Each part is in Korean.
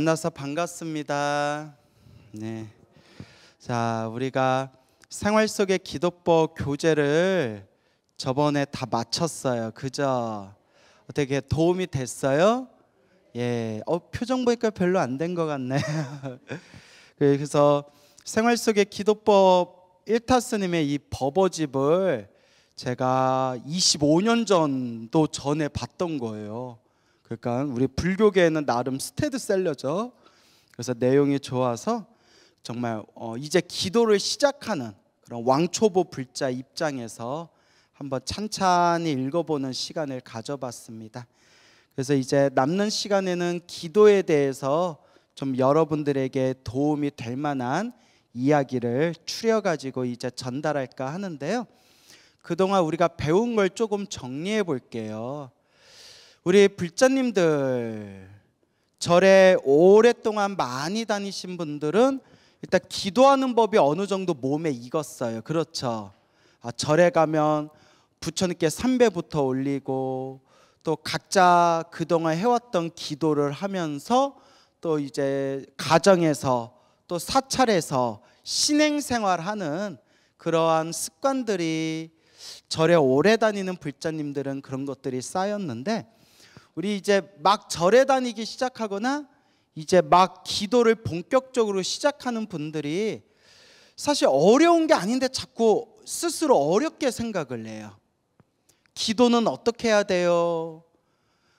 만나서 반갑습니다. 네. 자, 우리가 생활 속의 기도법 교재를 저번에 다 마쳤어요. 그죠? 어떻게 도움이 됐어요? 예. 어, 표정 보니까 별로 안 된 것 같네. 그래서 생활 속의 기도법 일타스님의 이 버버집을 제가 25년 전도 전에 봤던 거예요. 그러니까 우리 불교계에는 나름 스테드셀러죠. 그래서 내용이 좋아서 정말 어 이제 기도를 시작하는 그런 왕초보 불자 입장에서 한번 찬찬히 읽어보는 시간을 가져봤습니다. 그래서 이제 남는 시간에는 기도에 대해서 좀 여러분들에게 도움이 될 만한 이야기를 추려 가지고 이제 전달할까 하는데요. 그동안 우리가 배운 걸 조금 정리해 볼게요. 우리 불자님들 절에 오랫동안 많이 다니신 분들은 일단 기도하는 법이 어느 정도 몸에 익었어요. 그렇죠. 아, 절에 가면 부처님께 삼배부터 올리고 또 각자 그동안 해왔던 기도를 하면서 또 이제 가정에서 또 사찰에서 신행생활하는 그러한 습관들이 절에 오래 다니는 불자님들은 그런 것들이 쌓였는데 우리 이제 막 절에 다니기 시작하거나 이제 막 기도를 본격적으로 시작하는 분들이 사실 어려운 게 아닌데 자꾸 스스로 어렵게 생각을 해요. 기도는 어떻게 해야 돼요?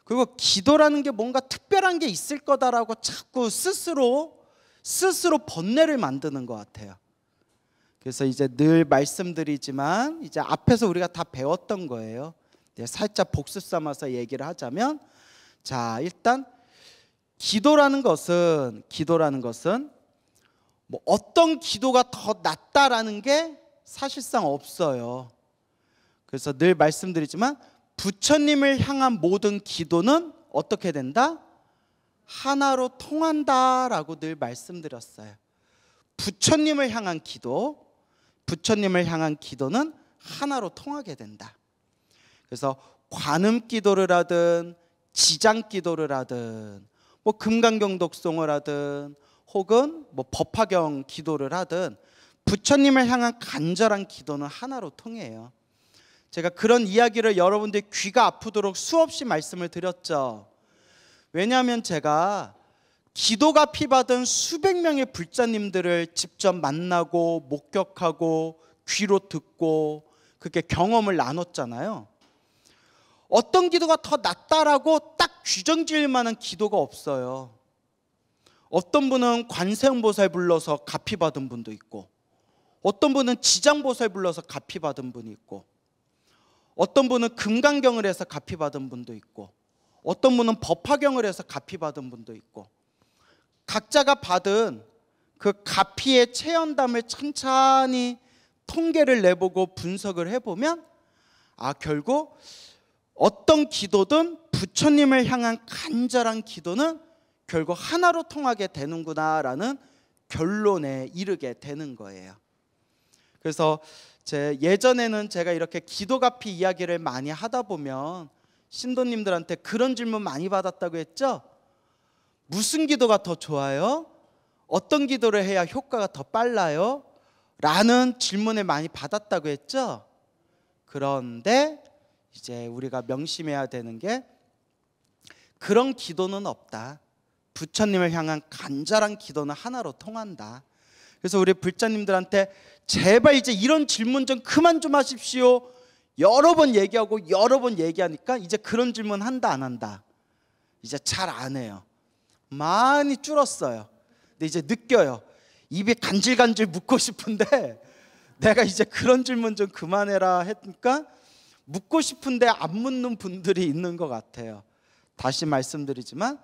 그리고 기도라는 게 뭔가 특별한 게 있을 거다라고 자꾸 스스로 스스로 번뇌를 만드는 것 같아요. 그래서 이제 늘 말씀드리지만 이제 앞에서 우리가 다 배웠던 거예요. 예, 살짝 복습 삼아서 얘기를 하자면 자 일단 기도라는 것은 기도라는 것은 뭐 어떤 기도가 더 낫다라는 게 사실상 없어요. 그래서 늘 말씀드리지만 부처님을 향한 모든 기도는 어떻게 된다? 하나로 통한다라고 늘 말씀드렸어요. 부처님을 향한 기도, 부처님을 향한 기도는 하나로 통하게 된다. 그래서 관음 기도를 하든 지장 기도를 하든 뭐 금강경 독송을 하든 혹은 뭐 법화경 기도를 하든 부처님을 향한 간절한 기도는 하나로 통해요. 제가 그런 이야기를 여러분들 귀가 아프도록 수없이 말씀을 드렸죠. 왜냐하면 제가 기도가 피받은 수백 명의 불자님들을 직접 만나고 목격하고 귀로 듣고 그게 경험을 나눴잖아요. 어떤 기도가 더 낫다라고 딱 규정질 만한 기도가 없어요. 어떤 분은 관세음보살 불러서 갚이 받은 분도 있고 어떤 분은 지장보살 불러서 갚이 받은 분이 있고 어떤 분은 금강경을 해서 갚이 받은 분도 있고 어떤 분은 법화경을 해서 갚이 받은 분도 있고 각자가 받은 그 가피의 체험담을 천천히 통계를 내보고 분석을 해보면 아 결국 어떤 기도든 부처님을 향한 간절한 기도는 결국 하나로 통하게 되는구나라는 결론에 이르게 되는 거예요. 그래서 제 예전에는 제가 이렇게 기도가피 이야기를 많이 하다 보면 신도님들한테 그런 질문 많이 받았다고 했죠? 무슨 기도가 더 좋아요? 어떤 기도를 해야 효과가 더 빨라요? 라는 질문을 많이 받았다고 했죠? 그런데 이제 우리가 명심해야 되는 게 그런 기도는 없다. 부처님을 향한 간절한 기도는 하나로 통한다. 그래서 우리 불자님들한테 제발 이제 이런 질문 좀 그만 좀 하십시오. 여러 번 얘기하고 여러 번 얘기하니까 이제 그런 질문 한다 안 한다. 이제 잘 안 해요. 많이 줄었어요. 근데 이제 느껴요. 입이 간질간질 묻고 싶은데 내가 이제 그런 질문 좀 그만해라 했니까 묻고 싶은데 안 묻는 분들이 있는 것 같아요. 다시 말씀드리지만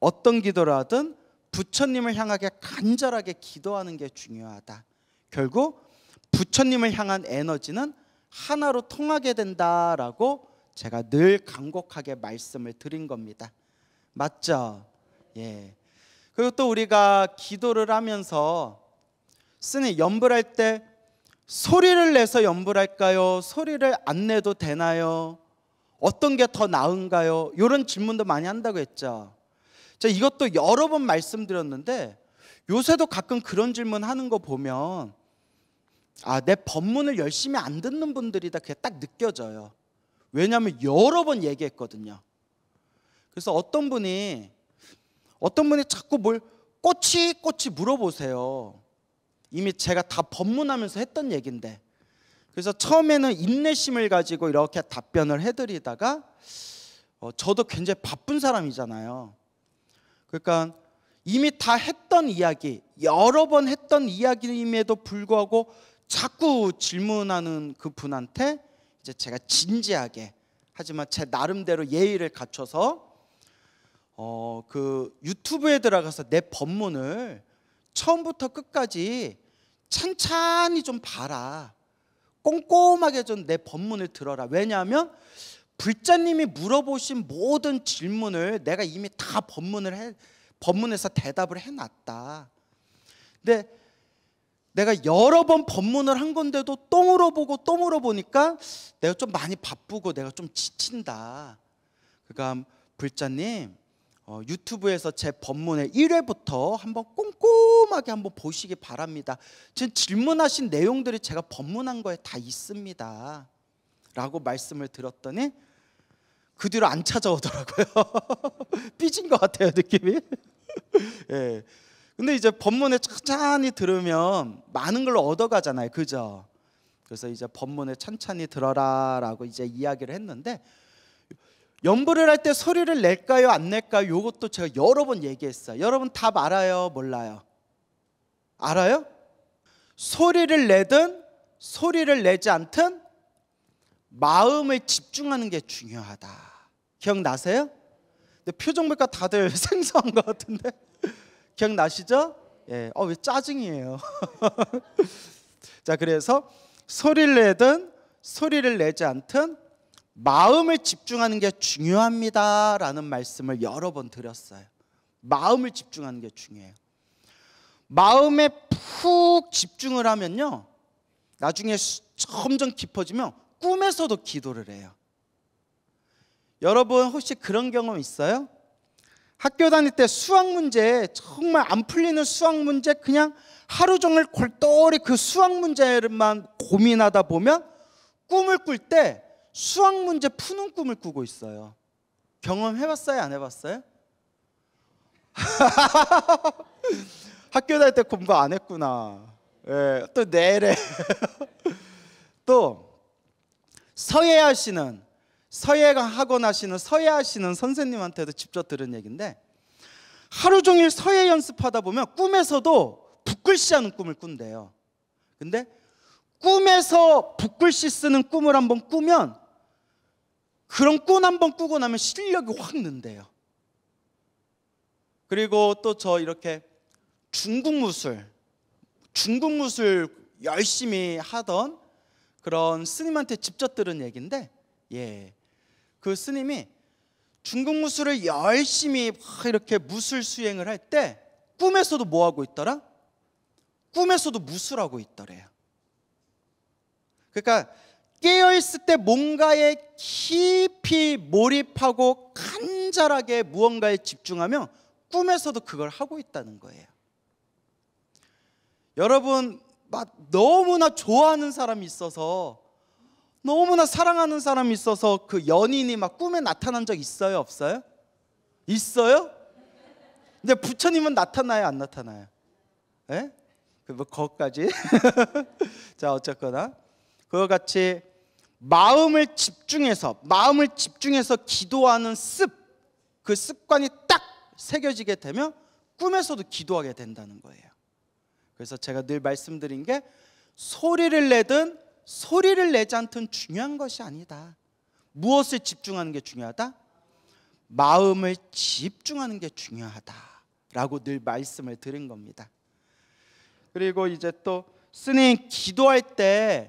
어떤 기도라든 부처님을 향하게 간절하게 기도하는 게 중요하다. 결국 부처님을 향한 에너지는 하나로 통하게 된다라고 제가 늘 간곡하게 말씀을 드린 겁니다. 맞죠? 예. 그리고 또 우리가 기도를 하면서 스님 연불할 때 소리를 내서 연불할까요? 소리를 안 내도 되나요? 어떤 게 더 나은가요? 이런 질문도 많이 한다고 했죠. 자, 이것도 여러 번 말씀드렸는데 요새도 가끔 그런 질문 하는 거 보면 아, 내 법문을 열심히 안 듣는 분들이다. 그게 딱 느껴져요. 왜냐하면 여러 번 얘기했거든요. 그래서 어떤 분이 어떤 분이 자꾸 뭘 꼬치꼬치 물어보세요. 이미 제가 다 법문하면서 했던 얘기인데 그래서 처음에는 인내심을 가지고 이렇게 답변을 해드리다가 어, 저도 굉장히 바쁜 사람이잖아요. 그러니까 이미 다 했던 이야기, 여러 번 했던 이야기임에도 불구하고 자꾸 질문하는 그 분한테 이제 제가 진지하게 하지만 제 나름대로 예의를 갖춰서 어, 그 유튜브에 들어가서 내 법문을 처음부터 끝까지 찬찬히 좀 봐라. 꼼꼼하게 좀 내 법문을 들어라. 왜냐하면 불자님이 물어보신 모든 질문을 내가 이미 다 법문을 해, 법문에서 대답을 해놨다. 근데 내가 여러 번 법문을 한 건데도 똥 물어보고 똥 물어보니까 내가 좀 많이 바쁘고 내가 좀 지친다. 그러니까 불자님 어, 유튜브에서 제법문의 1회부터 한번 꼼꼼하게 한번 보시기 바랍니다. 지금 질문하신 내용들이 제가 본문한 거에 다 있습니다. 라고 말씀을 드렸더니 그 뒤로 안 찾아오더라고요. 삐진 것 같아요, 느낌이. 예. 근데 이제 본문에 천천히 들으면 많은 걸 얻어가잖아요. 그죠? 그래서 이제 본문에 천천히 들어라라고 이제 이야기를 했는데 연불를할때 소리를 낼까요 안 낼까요 요것도 제가 여러 번 얘기했어요 여러분 답 알아요 몰라요 알아요? 소리를 내든 소리를 내지 않든 마음에 집중하는 게 중요하다 기억나세요? 근데 표정 보니까 다들 생소한 것 같은데 기억나시죠? 예, 어 왜 짜증이에요 자 그래서 소리를 내든 소리를 내지 않든 마음을 집중하는 게 중요합니다. 라는 말씀을 여러 번 드렸어요. 마음을 집중하는 게 중요해요. 마음에 푹 집중을 하면요. 나중에 점점 깊어지면 꿈에서도 기도를 해요. 여러분 혹시 그런 경험 있어요? 학교 다닐 때 수학 문제 정말 안 풀리는 수학 문제 그냥 하루 종일 골똘히 그 수학 문제만 고민하다 보면 꿈을 꿀때 수학 문제 푸는 꿈을 꾸고 있어요. 경험해봤어요? 안 해봤어요? 학교 다닐 때 공부 안 했구나. 예, 또 내래. 또 서예하시는 서예가 학원 하시는 서예하시는 선생님한테도 직접 들은 얘기인데 하루 종일 서예 연습하다 보면 꿈에서도 붓글씨하는 꿈을 꾼대요. 근데 꿈에서 붓글씨 쓰는 꿈을 한번 꾸면 그런 꿈한번 꾸고 나면 실력이 확 는데요. 그리고 또 저 이렇게 중국 무술, 중국 무술 열심히 하던 그런 스님한테 직접 들은 얘기인데, 예. 그 스님이 중국 무술을 열심히 이렇게 무술 수행을 할 때 꿈에서도 뭐 하고 있더라? 꿈에서도 무술하고 있더래요. 그러니까 깨어있을 때 뭔가에 깊이 몰입하고 간절하게 무언가에 집중하며 꿈에서도 그걸 하고 있다는 거예요. 여러분, 막 너무나 좋아하는 사람이 있어서 너무나 사랑하는 사람이 있어서 그 연인이 막 꿈에 나타난 적 있어요? 없어요? 있어요? 근데 부처님은 나타나요? 안 나타나요? 예? 그 뭐, 거기까지? 자, 어쨌거나. 그와 같이 마음을 집중해서 마음을 집중해서 기도하는 습 그 습관이 딱 새겨지게 되면 꿈에서도 기도하게 된다는 거예요. 그래서 제가 늘 말씀드린 게 소리를 내든 소리를 내지 않든 중요한 것이 아니다. 무엇을 집중하는 게 중요하다? 마음을 집중하는 게 중요하다라고 늘 말씀을 드린 겁니다. 그리고 이제 또 스님 기도할 때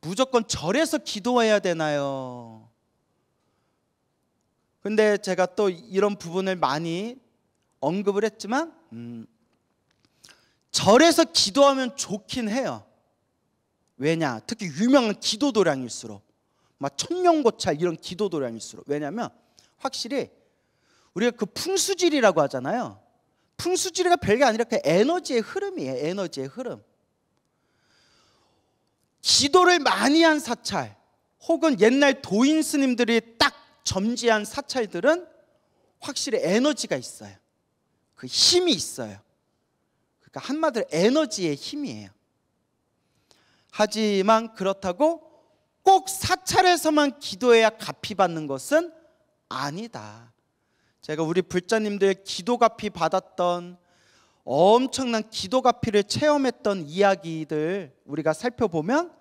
무조건 절에서 기도해야 되나요? 근데 제가 또 이런 부분을 많이 언급을 했지만 음, 절에서 기도하면 좋긴 해요. 왜냐? 특히 유명한 기도도량일수록 막 천년고찰 이런 기도도량일수록 왜냐면 확실히 우리가 그 풍수질이라고 하잖아요. 풍수질이 별게 아니라 그 에너지의 흐름이에요. 에너지의 흐름. 기도를 많이 한 사찰 혹은 옛날 도인 스님들이 딱 점지한 사찰들은 확실히 에너지가 있어요. 그 힘이 있어요. 그러니까 한마디로 에너지의 힘이에요. 하지만 그렇다고 꼭 사찰에서만 기도해야 갚이 받는 것은 아니다. 제가 우리 불자님들 기도 갚이 받았던 엄청난 기도가 피를 체험했던 이야기들 우리가 살펴보면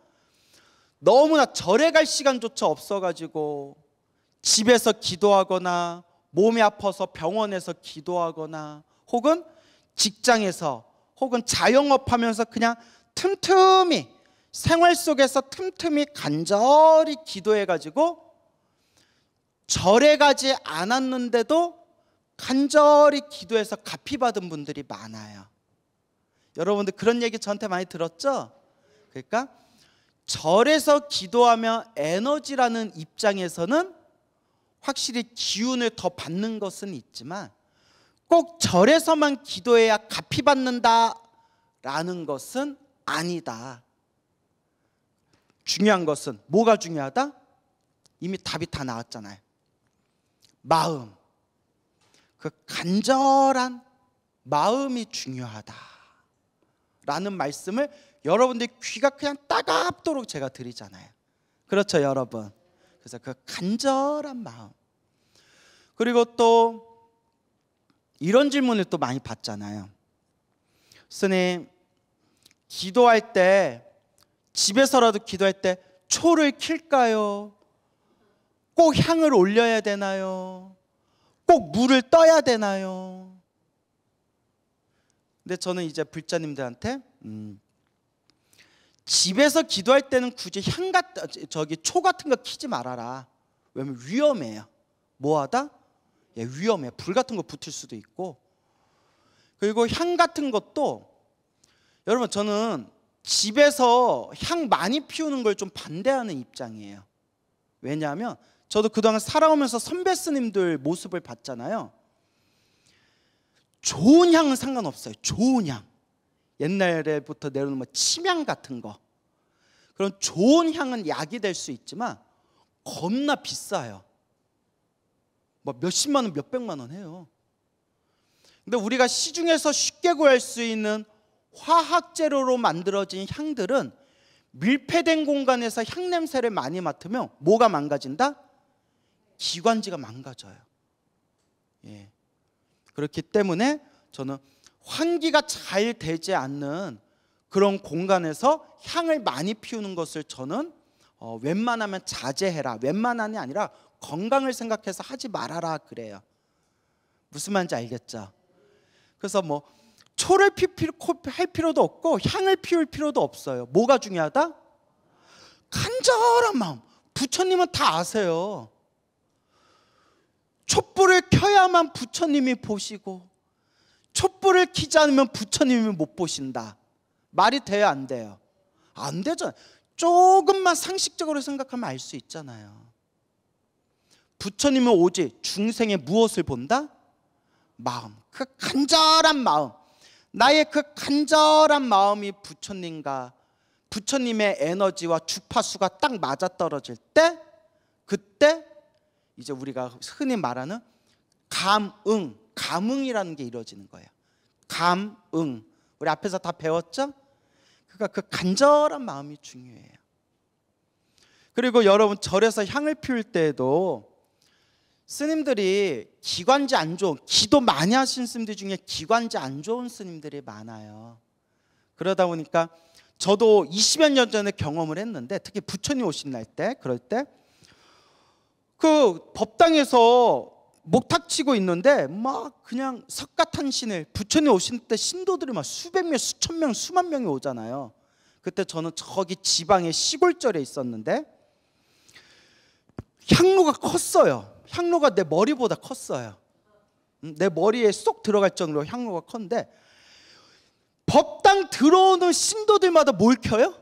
너무나 절에 갈 시간조차 없어가지고 집에서 기도하거나 몸이 아파서 병원에서 기도하거나 혹은 직장에서 혹은 자영업 하면서 그냥 틈틈이 생활 속에서 틈틈이 간절히 기도해가지고 절에 가지 않았는데도 간절히 기도해서 갚이 받은 분들이 많아요. 여러분들 그런 얘기 저한테 많이 들었죠? 그러니까 절에서 기도하며 에너지라는 입장에서는 확실히 기운을 더 받는 것은 있지만 꼭 절에서만 기도해야 갚이 받는다라는 것은 아니다. 중요한 것은 뭐가 중요하다? 이미 답이 다 나왔잖아요. 마음. 그 간절한 마음이 중요하다라는 말씀을 여러분들 귀가 그냥 따갑도록 제가 드리잖아요. 그렇죠, 여러분. 그래서 그 간절한 마음. 그리고 또 이런 질문을 또 많이 받잖아요. 스님, 기도할 때 집에서라도 기도할 때 초를 킬까요? 꼭 향을 올려야 되나요? 꼭 물을 떠야 되나요? 근데 저는 이제 불자님들한테 음, 집에서 기도할 때는 굳이 향같 저기 초 같은 거 키지 말아라. 왜냐면 위험해요. 뭐하다? 예, 위험해. 불 같은 거 붙을 수도 있고. 그리고 향 같은 것도 여러분 저는 집에서 향 많이 피우는 걸 좀 반대하는 입장이에요. 왜냐하면 저도 그동안 살아오면서 선배 스님들 모습을 봤잖아요. 좋은 향은 상관없어요. 좋은 향. 옛날에부터 내려오는 뭐 침향 같은 거. 그런 좋은 향은 약이 될 수 있지만 겁나 비싸요. 뭐 몇십만 원, 몇백만 원 해요. 근데 우리가 시중에서 쉽게 구할 수 있는 화학 재료로 만들어진 향들은 밀폐된 공간에서 향 냄새를 많이 맡으면 뭐가 망가진다? 기관지가 망가져요. 예. 그렇기 때문에 저는 환기가 잘 되지 않는 그런 공간에서 향을 많이 피우는 것을 저는 어, 웬만하면 자제해라. 웬만한이 아니라 건강을 생각해서 하지 말아라 그래요. 무슨 말인지 알겠죠? 그래서 뭐 초를 피필할 필요도 없고 향을 피울 필요도 없어요. 뭐가 중요하다? 간절한 마음. 부처님은 다 아세요. 촛불을 켜야만 부처님이 보시고 촛불을 켜지 않으면 부처님이 못 보신다. 말이 돼요, 안 돼요? 안 되잖아요. 조금만 상식적으로 생각하면 알 수 있잖아요. 부처님은 오직 중생의 무엇을 본다? 마음. 그 간절한 마음. 나의 그 간절한 마음이 부처님과 부처님의 에너지와 주파수가 딱 맞아떨어질 때 그때 이제 우리가 흔히 말하는 감응, 감응이라는 게 이루어지는 거예요. 감응. 우리 앞에서 다 배웠죠? 그러니까 그 간절한 마음이 중요해요. 그리고 여러분 절에서 향을 피울 때에도 스님들이 기관지 안 좋은 기도 많이 하신 스님들 중에 기관지 안 좋은 스님들이 많아요. 그러다 보니까 저도 20여 년 전에 경험을 했는데 특히 부처님 오신 날 때 그럴 때그 법당에서 목탁 치고 있는데 막 그냥 석가탄신을 부처님 오신 때 신도들이 막 수백 명, 수천 명, 수만 명이 오잖아요. 그때 저는 저기 지방의 시골절에 있었는데 향로가 컸어요. 향로가 내 머리보다 컸어요. 음, 내 머리에 쏙 들어갈 정도로 향로가 컸는데 법당 들어오는 신도들마다 뭘 켜요?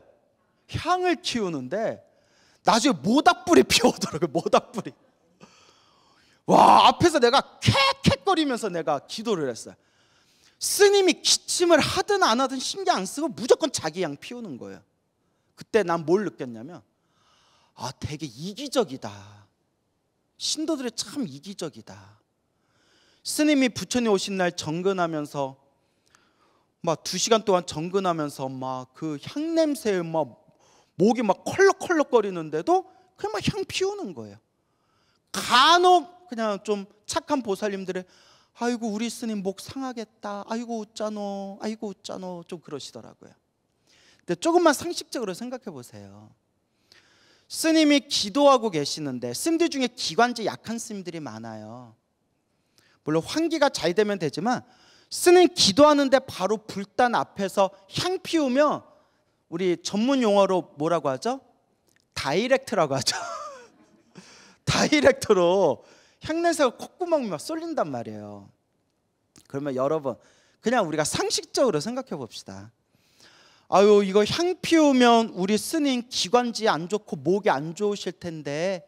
향을 키우는데 나중에 모닥불이 피어오더라고요. 모닥불이. 와 앞에서 내가 쾌쾌거리면서 내가 기도를 했어요. 스님이 기침을 하든 안 하든 신경 안 쓰고 무조건 자기 양 피우는 거예요. 그때 난 뭘 느꼈냐면 아 되게 이기적이다. 신도들이 참 이기적이다. 스님이 부처님 오신 날 정근하면서 막 두 시간 동안 정근하면서 막그향냄새막 목이 막 컬럭컬럭거리는데도 그냥 막 향 피우는 거예요. 간혹 그냥 좀 착한 보살님들의 아이고 우리 스님 목 상하겠다. 아이고 웃자노. 아이고 웃자노. 좀 그러시더라고요. 근데 조금만 상식적으로 생각해 보세요. 스님이 기도하고 계시는데 스님들 중에 기관지 약한 스님들이 많아요. 물론 환기가 잘 되면 되지만 스님 기도하는데 바로 불단 앞에서 향 피우면 우리 전문 용어로 뭐라고 하죠? 다이렉트라고 하죠. 다이렉트로 향내새 콧구멍이 막 쏠린단 말이에요. 그러면 여러분 그냥 우리가 상식적으로 생각해 봅시다. 아유 이거 향 피우면 우리 스님 기관지 안 좋고 목이 안 좋으실 텐데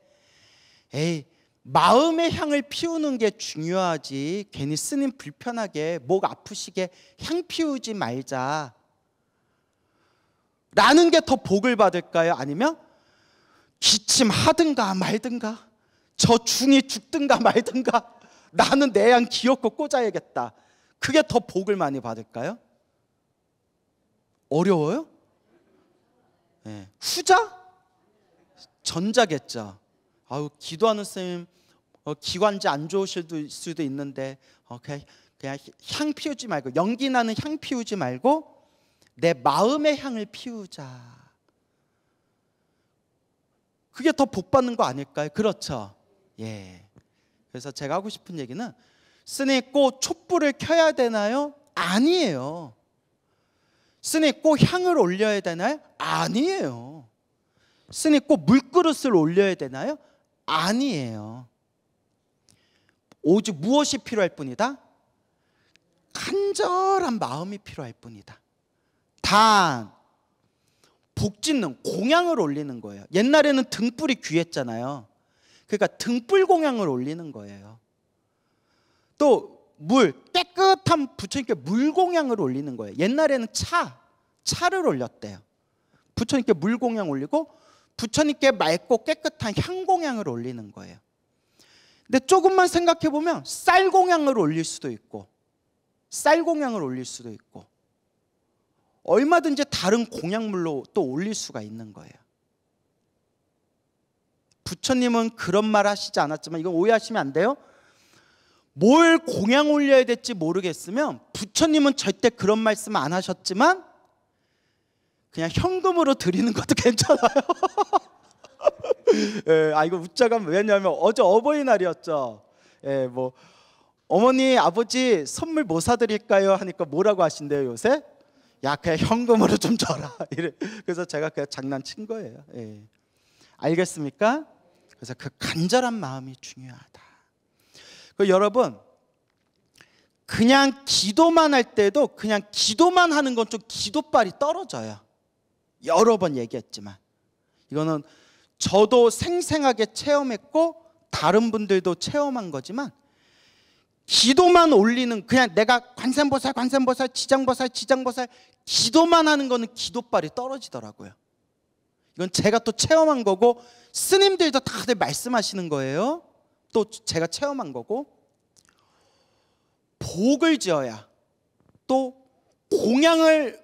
에이 마음의 향을 피우는 게 중요하지 괜히 스님 불편하게 목 아프시게 향 피우지 말자 나는 게 더 복을 받을까요? 아니면 기침하든가 말든가 저 중이 죽든가 말든가 나는 내양 귀엽고 꽂아야겠다. 그게 더 복을 많이 받을까요? 어려워요? 네. 후자? 전자겠죠. 아우 기도하는 선쌤 어, 기관지 안 좋으실 수도 있는데 어, 그냥, 그냥 향 피우지 말고 연기 나는 향 피우지 말고 내 마음의 향을 피우자. 그게 더 복받는 거 아닐까요? 그렇죠. 예. 그래서 제가 하고 싶은 얘기는 스님 꼭 촛불을 켜야 되나요? 아니에요. 스님 꼭 향을 올려야 되나요? 아니에요. 스님 꼭 물그릇을 올려야 되나요? 아니에요. 오직 무엇이 필요할 뿐이다? 간절한 마음이 필요할 뿐이다. 단, 복짓는 공양을 올리는 거예요. 옛날에는 등불이 귀했잖아요. 그러니까 등불 공양을 올리는 거예요. 또 물, 깨끗한 부처님께 물 공양을 올리는 거예요. 옛날에는 차, 차를 올렸대요. 부처님께 물 공양 올리고 부처님께 맑고 깨끗한 향 공양을 올리는 거예요. 근데 조금만 생각해 보면 쌀 공양을 올릴 수도 있고 쌀 공양을 올릴 수도 있고 얼마든지 다른 공약물로 또 올릴 수가 있는 거예요. 부처님은 그런 말 하시지 않았지만 이건 오해하시면 안 돼요. 뭘 공양 올려야 될지 모르겠으면 부처님은 절대 그런 말씀 안 하셨지만 그냥 현금으로 드리는 것도 괜찮아요. 예, 아 이거 웃자가 왜냐하면 어제 어버이날이었죠. 예, 뭐 어머니 아버지 선물 뭐 사드릴까요 하니까 뭐라고 하신대요 요새? 야 그냥 현금으로 좀 줘라. 이래. 그래서 제가 그냥 장난친 거예요. 예. 알겠습니까? 그래서 그 간절한 마음이 중요하다. 그 여러분 그냥 기도만 할 때도 그냥 기도만 하는 건 좀 기도빨이 떨어져요. 여러 번 얘기했지만 이거는 저도 생생하게 체험했고 다른 분들도 체험한 거지만 기도만 올리는 그냥 내가 관세음보살 관세음보살 지장보살 지장보살 기도만 하는 거는 기도발이 떨어지더라고요. 이건 제가 또 체험한 거고 스님들도 다들 말씀하시는 거예요. 또 제가 체험한 거고 복을 지어야 또 공양을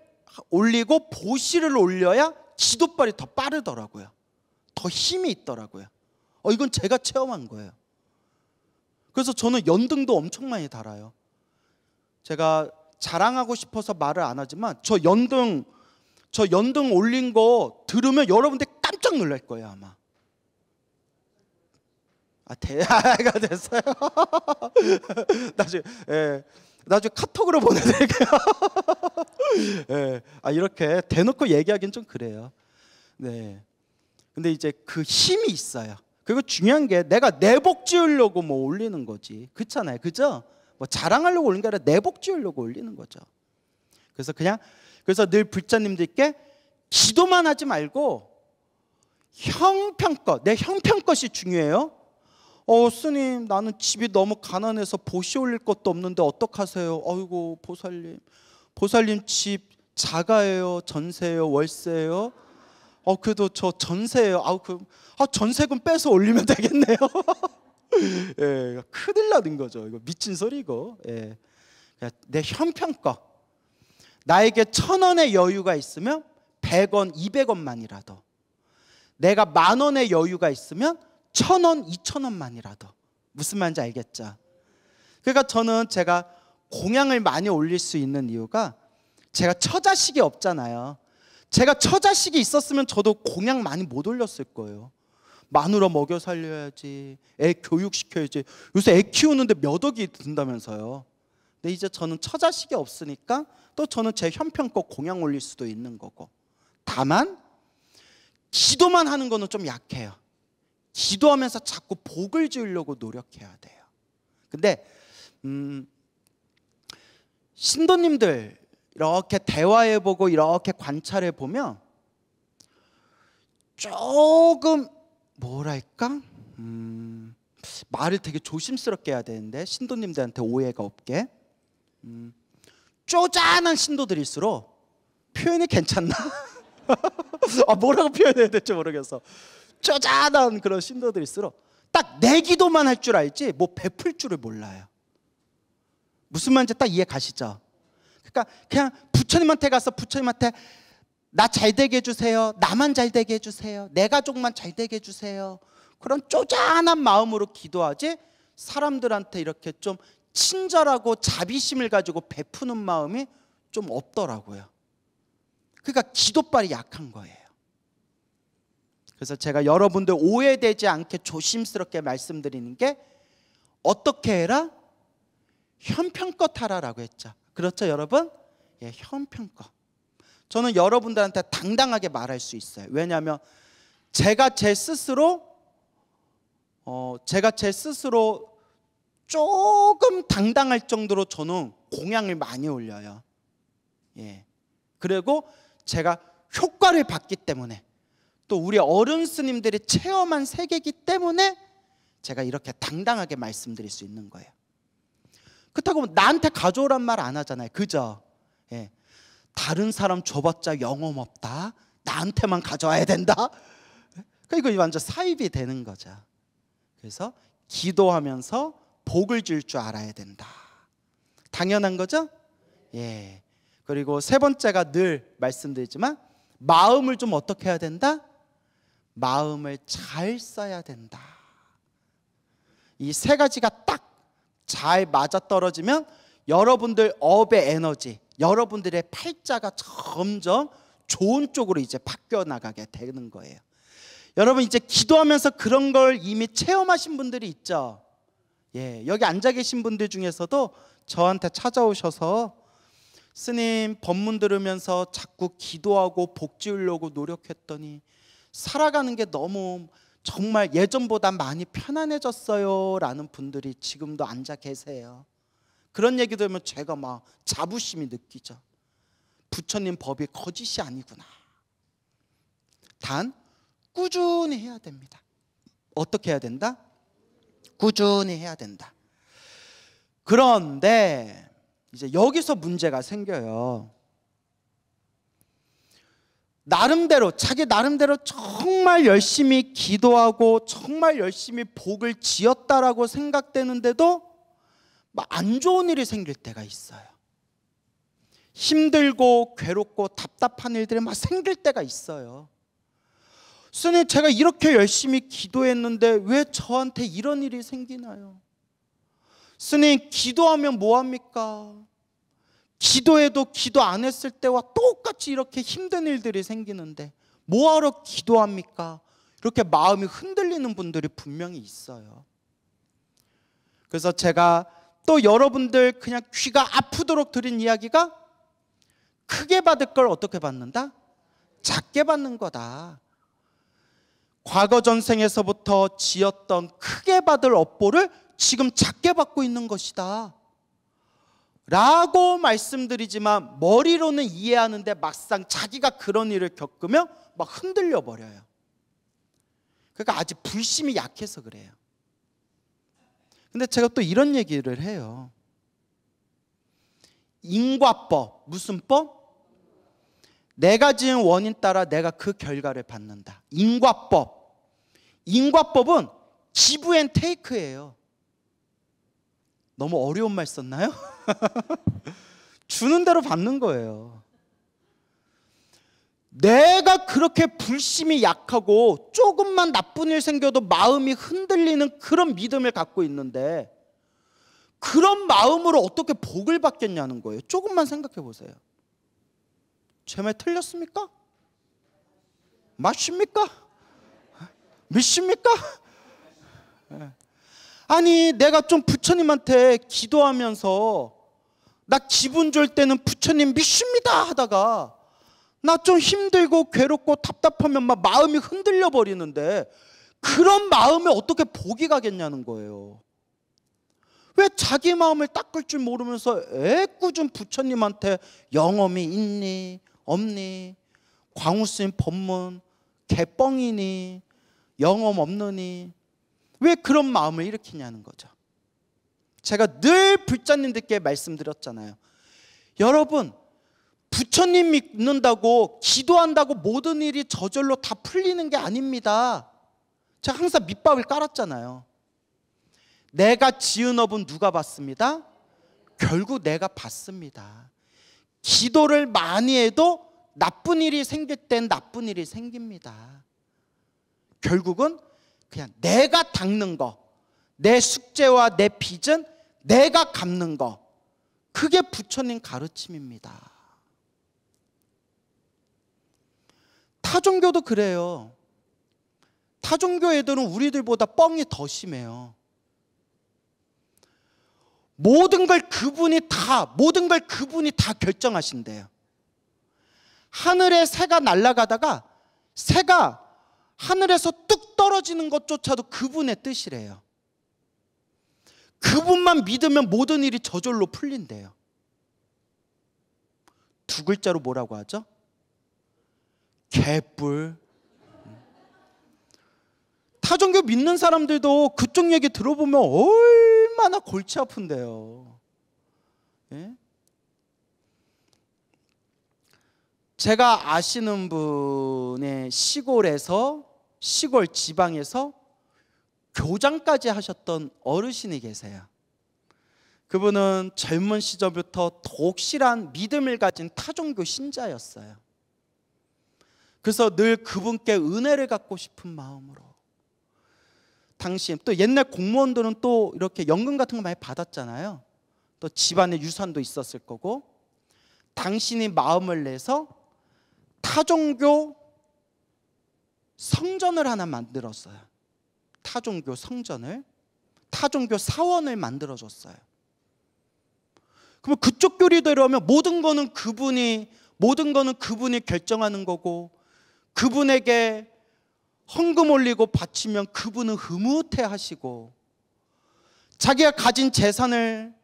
올리고 보시를 올려야 기도발이 더 빠르더라고요. 더 힘이 있더라고요. 어 이건 제가 체험한 거예요. 그래서 저는 연등도 엄청 많이 달아요. 제가 자랑하고 싶어서 말을 안 하지만 저 연등 저 연등 올린 거 들으면 여러분들 깜짝 놀랄 거예요 아마. 아 대화가 됐어요. 나중에 예, 나중에 카톡으로 보내드릴게요. 예, 아 이렇게 대놓고 얘기하긴 좀 그래요. 네. 근데 이제 그 힘이 있어요. 그리고 중요한 게 내가 내복 지으려고 뭐 올리는 거지. 그렇잖아요. 그죠? 뭐 자랑하려고 올린 게 아니라 내복 지으려고 올리는 거죠. 그래서 그냥 그래서 늘 불자님들께 기도만 하지 말고 형편껏 내 형편껏이 중요해요. 어 스님 나는 집이 너무 가난해서 보시 올릴 것도 없는데 어떡하세요? 어이고 보살님 보살님 집 자가예요 전세예요 월세예요 어 그래도 저 전세예요. 아우 그 아, 전세금 빼서 올리면 되겠네요. 예, 큰일 나는 거죠. 이거 미친 소리고. 예. 그러니까 내 형편과 나에게 천 원의 여유가 있으면 백 원, 이백 원만이라도 내가 만 원의 여유가 있으면 천 원, 이천 원만이라도 무슨 말인지 알겠죠? 그러니까 저는 제가 공양을 많이 올릴 수 있는 이유가 제가 처자식이 없잖아요. 제가 처자식이 있었으면 저도 공양 많이 못 올렸을 거예요. 마누라 먹여 살려야지, 애 교육시켜야지. 요새 애 키우는데 몇 억이 든다면서요. 근데 이제 저는 처자식이 없으니까 또 저는 제 형편껏 공양 올릴 수도 있는 거고. 다만 기도만 하는 거는 좀 약해요. 기도하면서 자꾸 복을 지으려고 노력해야 돼요. 근데 음, 신도님들 이렇게 대화해 보고 이렇게 관찰해 보면 조금 뭐랄까 음, 말을 되게 조심스럽게 해야 되는데 신도님들한테 오해가 없게 음, 쪼잔한 신도들일수록 표현이 괜찮나? 아, 뭐라고 표현해야 될지 모르겠어 쪼잔한 그런 신도들일수록 딱 내 기도만 할 줄 알지 뭐 베풀 줄을 몰라요 무슨 말인지 딱 이해 가시죠? 그러니까 그냥 부처님한테 가서 부처님한테 나잘 되게 해주세요. 나만 잘 되게 해주세요. 내 가족만 잘 되게 해주세요. 그런 쪼잔한 마음으로 기도하지 사람들한테 이렇게 좀 친절하고 자비심을 가지고 베푸는 마음이 좀 없더라고요. 그러니까 기도빨이 약한 거예요. 그래서 제가 여러분들 오해되지 않게 조심스럽게 말씀드리는 게 어떻게 해라? 현평껏 하라라고 했죠. 그렇죠, 여러분? 예, 형평과 저는 여러분들한테 당당하게 말할 수 있어요. 왜냐하면 제가 제 스스로 어, 제가 제 스스로 조금 당당할 정도로 저는 공양을 많이 올려요. 예. 그리고 제가 효과를 봤기 때문에 또 우리 어른 스님들이 체험한 세계이기 때문에 제가 이렇게 당당하게 말씀드릴 수 있는 거예요. 그렇다고 나한테 가져오란 말 안 하잖아요. 그죠? 예. 다른 사람 줘봤자 영험 없다. 나한테만 가져와야 된다. 예? 그러니까 이거 완전 사입이 되는 거죠. 그래서 기도하면서 복을 줄 줄 알아야 된다. 당연한 거죠? 예. 그리고 세 번째가 늘 말씀드리지만 마음을 좀 어떻게 해야 된다? 마음을 잘 써야 된다. 이 세 가지가 딱잘 맞아떨어지면 여러분들 업의 에너지, 여러분들의 팔자가 점점 좋은 쪽으로 이제 바뀌어 나가게 되는 거예요. 여러분 이제 기도하면서 그런 걸 이미 체험하신 분들이 있죠. 예, 여기 앉아 계신 분들 중에서도 저한테 찾아오셔서 스님 법문 들으면서 자꾸 기도하고 복 지으려고 노력했더니 살아가는 게 너무 정말 예전보다 많이 편안해졌어요 라는 분들이 지금도 앉아 계세요 그런 얘기 들으면 제가 막 자부심이 느끼죠 부처님 법이 거짓이 아니구나 단 꾸준히 해야 됩니다 어떻게 해야 된다? 꾸준히 해야 된다 그런데 이제 여기서 문제가 생겨요 나름대로 자기 나름대로 정말 열심히 기도하고 정말 열심히 복을 지었다라고 생각되는데도 안 좋은 일이 생길 때가 있어요. 힘들고 괴롭고 답답한 일들이 막 생길 때가 있어요. 스님, 제가 이렇게 열심히 기도했는데 왜 저한테 이런 일이 생기나요? 스님, 기도하면 뭐합니까? 기도해도 기도 안 했을 때와 똑같이 이렇게 힘든 일들이 생기는데 뭐하러 기도합니까? 이렇게 마음이 흔들리는 분들이 분명히 있어요. 그래서 제가 또 여러분들 그냥 귀가 아프도록 들은 이야기가 크게 받을 걸 어떻게 받는다? 작게 받는 거다. 과거 전생에서부터 지었던 크게 받을 업보를 지금 작게 받고 있는 것이다. 라고 말씀드리지만 머리로는 이해하는데 막상 자기가 그런 일을 겪으면 막 흔들려 버려요. 그러니까 아직 불심이 약해서 그래요. 근데 제가 또 이런 얘기를 해요. 인과법, 무슨 법? 내가 지은 원인 따라 내가 그 결과를 받는다. 인과법. 인과법은 기부 앤 테이크예요. 너무 어려운 말 썼나요? 주는 대로 받는 거예요. 내가 그렇게 불심이 약하고 조금만 나쁜 일 생겨도 마음이 흔들리는 그런 믿음을 갖고 있는데 그런 마음으로 어떻게 복을 받겠냐는 거예요. 조금만 생각해 보세요. 제 말 틀렸습니까? 맞습니까? 믿습니까? 예. 아니, 내가 좀 부처님한테 기도하면서 나 기분 좋을 때는 부처님 믿습니다 하다가 나 좀 힘들고 괴롭고 답답하면 막 마음이 흔들려 버리는데 그런 마음에 어떻게 복이 가겠냐는 거예요. 왜 자기 마음을 닦을 줄 모르면서 애꿎은 부처님한테 영험이 있니 없니 광우 스님 법문 개뻥이니 영험 없느니 왜 그런 마음을 일으키냐는 거죠. 제가 늘 불자님들께 말씀드렸잖아요. 여러분, 부처님 믿는다고 기도한다고 모든 일이 저절로 다 풀리는 게 아닙니다. 제가 항상 밑밥을 깔았잖아요. 내가 지은 업은 누가 받습니다? 결국 내가 받습니다. 기도를 많이 해도 나쁜 일이 생길 땐 나쁜 일이 생깁니다. 결국은 그냥 내가 닦는 거, 내 숙제와 내 빚은 내가 갚는 거. 그게 부처님 가르침입니다. 타종교도 그래요. 타종교 애들은 우리들보다 뻥이 더 심해요. 모든 걸 그분이 다, 모든 걸 그분이 다 결정하신대요. 하늘에 새가 날아가다가 새가 하늘에서 뚝 떨어지는 것조차도 그분의 뜻이래요. 그분만 믿으면 모든 일이 저절로 풀린대요. 두 글자로 뭐라고 하죠? 개뿔. 타종교 믿는 사람들도 그쪽 얘기 들어보면 얼마나 골치 아픈데요. 예? 제가 아시는 분의 시골에서 시골 지방에서 교장까지 하셨던 어르신이 계세요. 그분은 젊은 시절부터 독실한 믿음을 가진 타종교 신자였어요. 그래서 늘 그분께 은혜를 갖고 싶은 마음으로 당신 또 옛날 공무원들은 또 이렇게 연금 같은 거 많이 받았잖아요. 또 집안에 유산도 있었을 거고 당신이 마음을 내서 타종교 성전을 하나 만들었어요. 타종교 성전을 타종교 사원을 만들어줬어요. 그러면 그쪽 교리대로 면 모든 거는 그분이 모든 거는 그분이 결정하는 거고 그분에게 헌금 올리고 바치면 그분은 흐뭇해 하시고 자기가 가진 재산을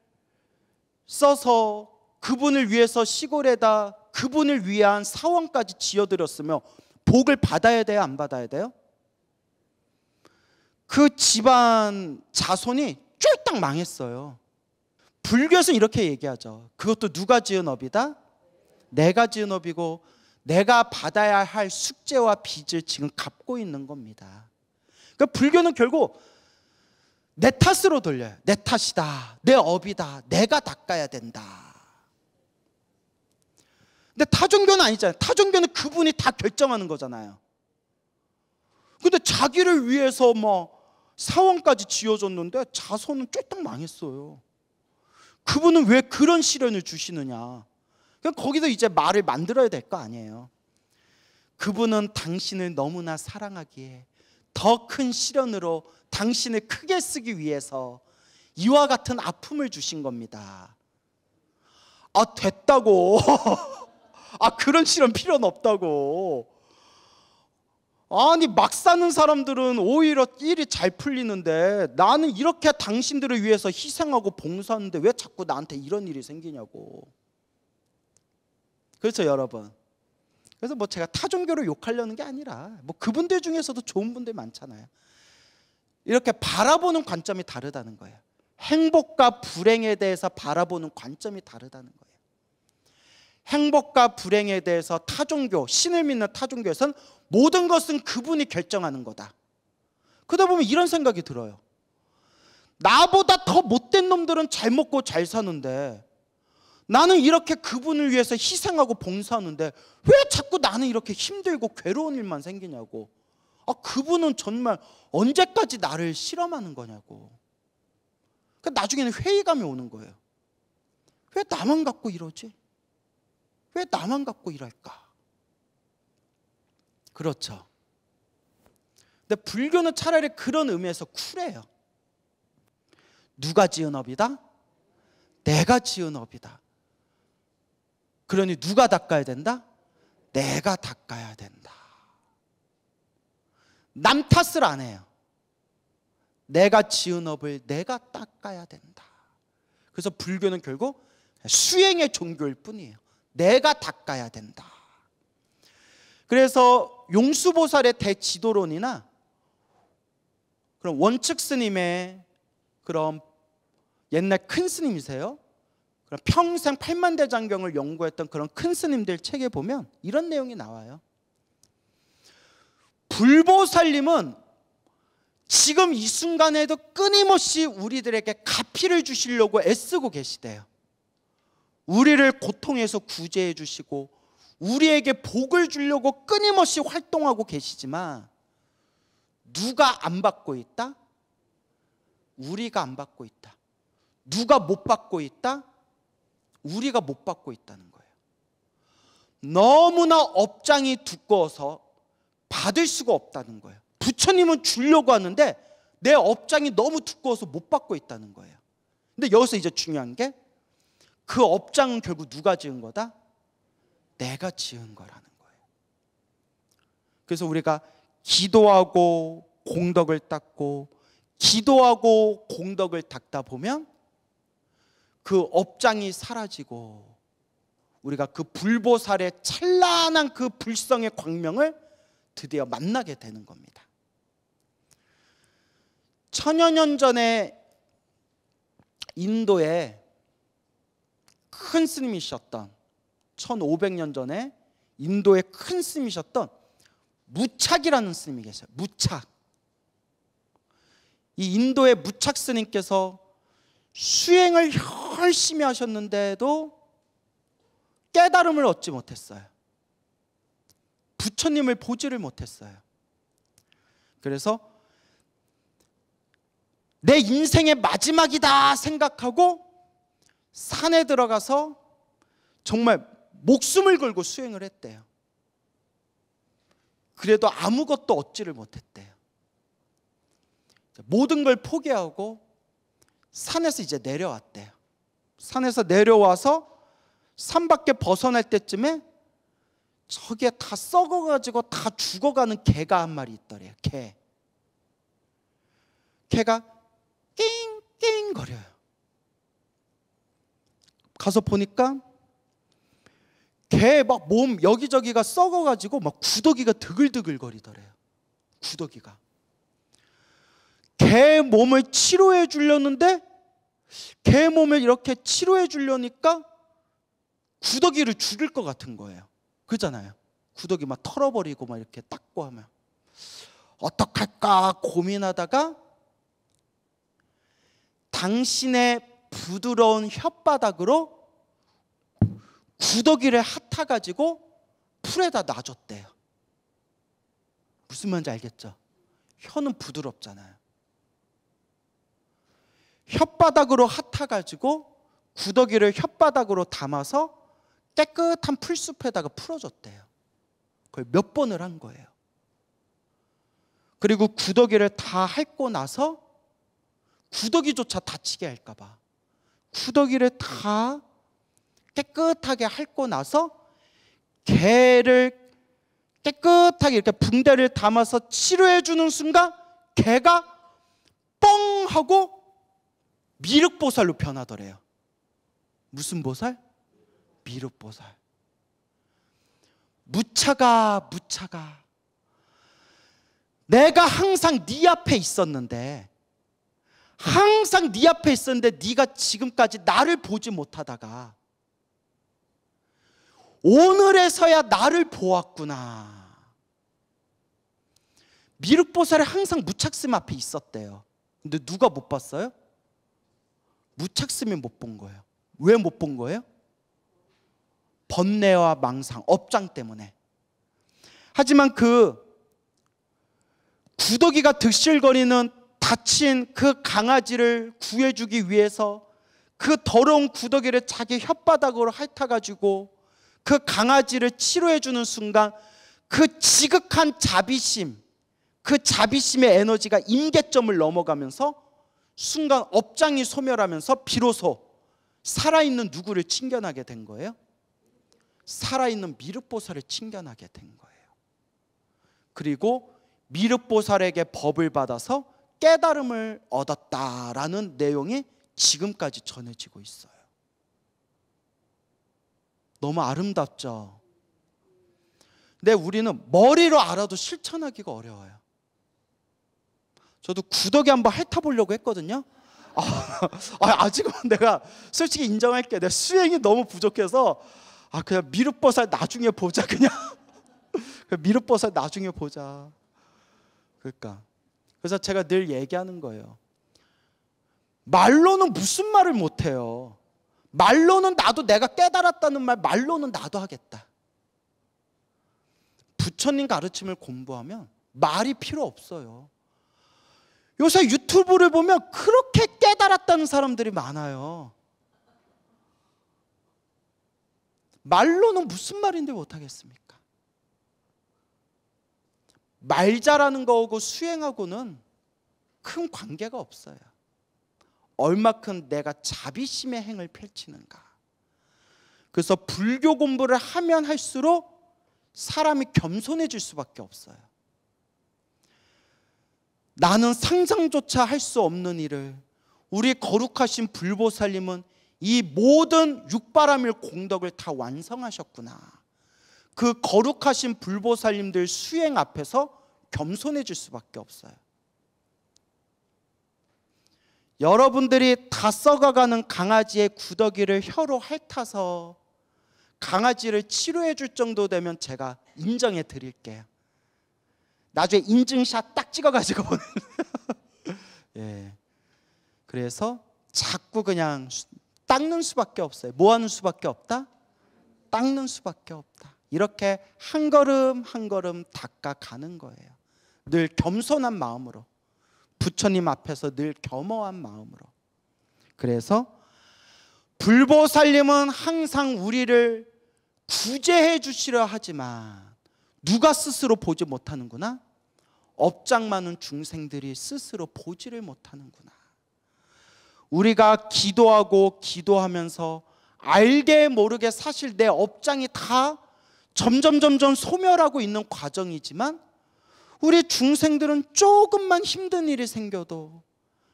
써서 그분을 위해서 시골에다 그분을 위한 사원까지 지어드렸으며 복을 받아야 돼요? 안 받아야 돼요? 그 집안 자손이 쫄딱 망했어요. 불교에서는 이렇게 얘기하죠. 그것도 누가 지은 업이다? 내가 지은 업이고 내가 받아야 할 숙제와 빚을 지금 갚고 있는 겁니다. 그러니까 불교는 결국 내 탓으로 돌려요. 내 탓이다. 내 업이다. 내가 닦아야 된다. 근데 타종교는 아니잖아요. 타종교는 그분이 다 결정하는 거잖아요. 근데 자기를 위해서 뭐 사원까지 지어줬는데 자손은 쫄딱 망했어요. 그분은 왜 그런 시련을 주시느냐. 그냥 거기서 이제 말을 만들어야 될 거 아니에요. 그분은 당신을 너무나 사랑하기에 더 큰 시련으로 당신을 크게 쓰기 위해서 이와 같은 아픔을 주신 겁니다. 아, 됐다고. 아, 그런 실험 필요는 없다고. 아니, 막 사는 사람들은 오히려 일이 잘 풀리는데 나는 이렇게 당신들을 위해서 희생하고 봉사하는데 왜 자꾸 나한테 이런 일이 생기냐고. 그렇죠, 여러분. 그래서 뭐 제가 타종교를 욕하려는 게 아니라 뭐 그분들 중에서도 좋은 분들 많잖아요. 이렇게 바라보는 관점이 다르다는 거예요. 행복과 불행에 대해서 바라보는 관점이 다르다는 거예요. 행복과 불행에 대해서 타종교, 신을 믿는 타종교에선 모든 것은 그분이 결정하는 거다. 그러다 보면 이런 생각이 들어요. 나보다 더 못된 놈들은 잘 먹고 잘 사는데 나는 이렇게 그분을 위해서 희생하고 봉사하는데 왜 자꾸 나는 이렇게 힘들고 괴로운 일만 생기냐고. 아, 그분은 정말 언제까지 나를 실험하는 거냐고. 그 그러니까 나중에는 회의감이 오는 거예요. 왜 나만 갖고 이러지? 왜 나만 갖고 일할까? 그렇죠. 근데 불교는 차라리 그런 의미에서 쿨해요. 누가 지은 업이다? 내가 지은 업이다. 그러니 누가 닦아야 된다? 내가 닦아야 된다. 남 탓을 안 해요. 내가 지은 업을 내가 닦아야 된다. 그래서 불교는 결국 수행의 종교일 뿐이에요. 내가 닦아야 된다. 그래서 용수보살의 대지도론이나 그런 원칙 스님의 그런 옛날 큰 스님이세요. 그런 평생 8만 대장경을 연구했던 그런 큰 스님들 책에 보면 이런 내용이 나와요. 불보살님은 지금 이 순간에도 끊임없이 우리들에게 가피를 주시려고 애쓰고 계시대요. 우리를 고통에서 구제해 주시고 우리에게 복을 주려고 끊임없이 활동하고 계시지만 누가 안 받고 있다? 우리가 안 받고 있다. 누가 못 받고 있다? 우리가 못 받고 있다는 거예요. 너무나 업장이 두꺼워서 받을 수가 없다는 거예요. 부처님은 주려고 하는데 내 업장이 너무 두꺼워서 못 받고 있다는 거예요. 근데 여기서 이제 중요한 게그 업장은 결국 누가 지은 거다? 내가 지은 거라는 거예요. 그래서 우리가 기도하고 공덕을 닦고 기도하고 공덕을 닦다 보면 그 업장이 사라지고 우리가 그 불보살의 찬란한 그 불성의 광명을 드디어 만나게 되는 겁니다. 천여 년 전에 인도에 큰 스님이셨던 1500년 전에 인도의 큰 스님이셨던 무착이라는 스님이 계세요. 무착. 이 인도의 무착 스님께서 수행을 열심히 하셨는데도 깨달음을 얻지 못했어요. 부처님을 보지를 못했어요. 그래서 내 인생의 마지막이다 생각하고 산에 들어가서 정말 목숨을 걸고 수행을 했대요. 그래도 아무것도 얻지를 못했대요. 모든 걸 포기하고 산에서 이제 내려왔대요. 산에서 내려와서 산 밖에 벗어날 때쯤에 저게 다 썩어가지고 다 죽어가는 개가 한 마리 있더래요. 개. 개가 낑낑 거려요. 가서 보니까 개 막 몸 여기저기가 썩어가지고 막 구더기가 드글드글 거리더래요. 구더기가. 개 몸을 치료해 주려는데 개 몸을 이렇게 치료해 주려니까 구더기를 줄일것 같은 거예요. 그잖아요. 구더기 막 털어버리고 막 이렇게 닦고 하면 어떡할까 고민하다가 당신의 부드러운 혓바닥으로 구더기를 핥아가지고 풀에다 놔줬대요. 무슨 말인지 알겠죠? 혀는 부드럽잖아요. 혓바닥으로 핥아가지고 구더기를 혓바닥으로 담아서 깨끗한 풀숲에다가 풀어줬대요. 그걸 몇 번을 한 거예요. 그리고 구더기를 다 핥고 나서 구더기조차 다치게 할까봐 구더기를 다 깨끗하게 핥고 나서 개를 깨끗하게 이렇게 붕대를 담아서 치료해 주는 순간 개가 뻥 하고 미륵보살로 변하더래요. 무슨 보살? 미륵보살. 무차가 무차가 내가 항상 네 앞에 있었는데 항상 네 앞에 있었는데 네가 지금까지 나를 보지 못하다가 오늘에서야 나를 보았구나. 미륵보살이 항상 무착심 앞에 있었대요. 근데 누가 못 봤어요? 무착심이 못 본 거예요. 왜 못 본 거예요? 번뇌와 망상, 업장 때문에. 하지만 그 구더기가 득실거리는 다친 그 강아지를 구해주기 위해서 그 더러운 구더기를 자기 혓바닥으로 핥아가지고 그 강아지를 치료해주는 순간 그 지극한 자비심, 그 자비심의 에너지가 임계점을 넘어가면서 순간 업장이 소멸하면서 비로소 살아있는 누구를 챙겨나게된 거예요? 살아있는 미륵보살을 챙겨나게된 거예요. 그리고 미륵보살에게 법을 받아서 깨달음을 얻었다라는 내용이 지금까지 전해지고 있어요. 너무 아름답죠. 근데 우리는 머리로 알아도 실천하기가 어려워요. 저도 구더기 한번 핥아보려고 했거든요. 아, 아 직은 내가 솔직히 인정할게. 내 수행이 너무 부족해서 아 그냥 미륵보살 나중에 보자 그냥. 미륵보살 나중에 보자. 그러니까 그래서 제가 늘 얘기하는 거예요. 말로는 무슨 말을 못해요. 말로는 나도 내가 깨달았다는 말, 말로는 나도 하겠다. 부처님 가르침을 공부하면 말이 필요 없어요. 요새 유튜브를 보면 그렇게 깨달았다는 사람들이 많아요. 말로는 무슨 말인데 못하겠습니까? 말 잘하는 거하고 수행하고는 큰 관계가 없어요. 얼마큼 내가 자비심의 행을 펼치는가. 그래서 불교 공부를 하면 할수록 사람이 겸손해질 수밖에 없어요. 나는 상상조차 할 수 없는 일을 우리 거룩하신 불보살님은 이 모든 육바람일 공덕을 다 완성하셨구나. 그 거룩하신 불보살님들 수행 앞에서 겸손해질 수밖에 없어요. 여러분들이 다 써가가는 강아지의 구더기를 혀로 핥아서 강아지를 치료해 줄 정도 되면 제가 인정해 드릴게요. 나중에 인증샷 딱 찍어가지고 예. 그래서 자꾸 그냥 닦는 수밖에 없어요. 뭐 하는 수밖에 없다? 닦는 수밖에 없다. 이렇게 한 걸음 한 걸음 닦아가는 거예요. 늘 겸손한 마음으로 부처님 앞에서 늘 겸허한 마음으로 그래서 불보살님은 항상 우리를 구제해 주시려 하지만 누가 스스로 보지 못하는구나 업장 많은 중생들이 스스로 보지를 못하는구나 우리가 기도하고 기도하면서 알게 모르게 사실 내 업장이 다 점점 점점 소멸하고 있는 과정이지만 우리 중생들은 조금만 힘든 일이 생겨도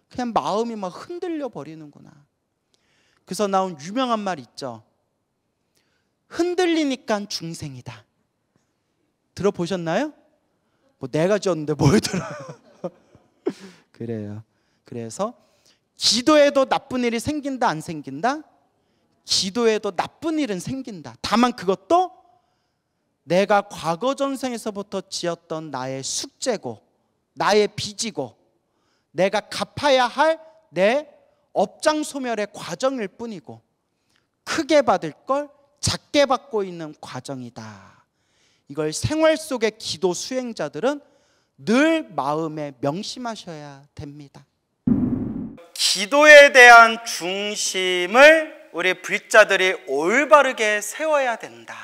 그냥 마음이 막 흔들려 버리는구나. 그래서 나온 유명한 말 있죠. 흔들리니까 중생이다. 들어보셨나요? 뭐네가지였는데뭘 들어? 뭐 그래요. 그래서 기도에도 나쁜 일이 생긴다 안 생긴다? 기도에도 나쁜 일은 생긴다. 다만 그것도 내가 과거 전생에서부터 지었던 나의 숙제고 나의 빚이고 내가 갚아야 할 내 업장 소멸의 과정일 뿐이고 크게 받을 걸 작게 받고 있는 과정이다. 이걸 생활 속의 기도 수행자들은 늘 마음에 명심하셔야 됩니다. 기도에 대한 중심을 우리 불자들이 올바르게 세워야 된다.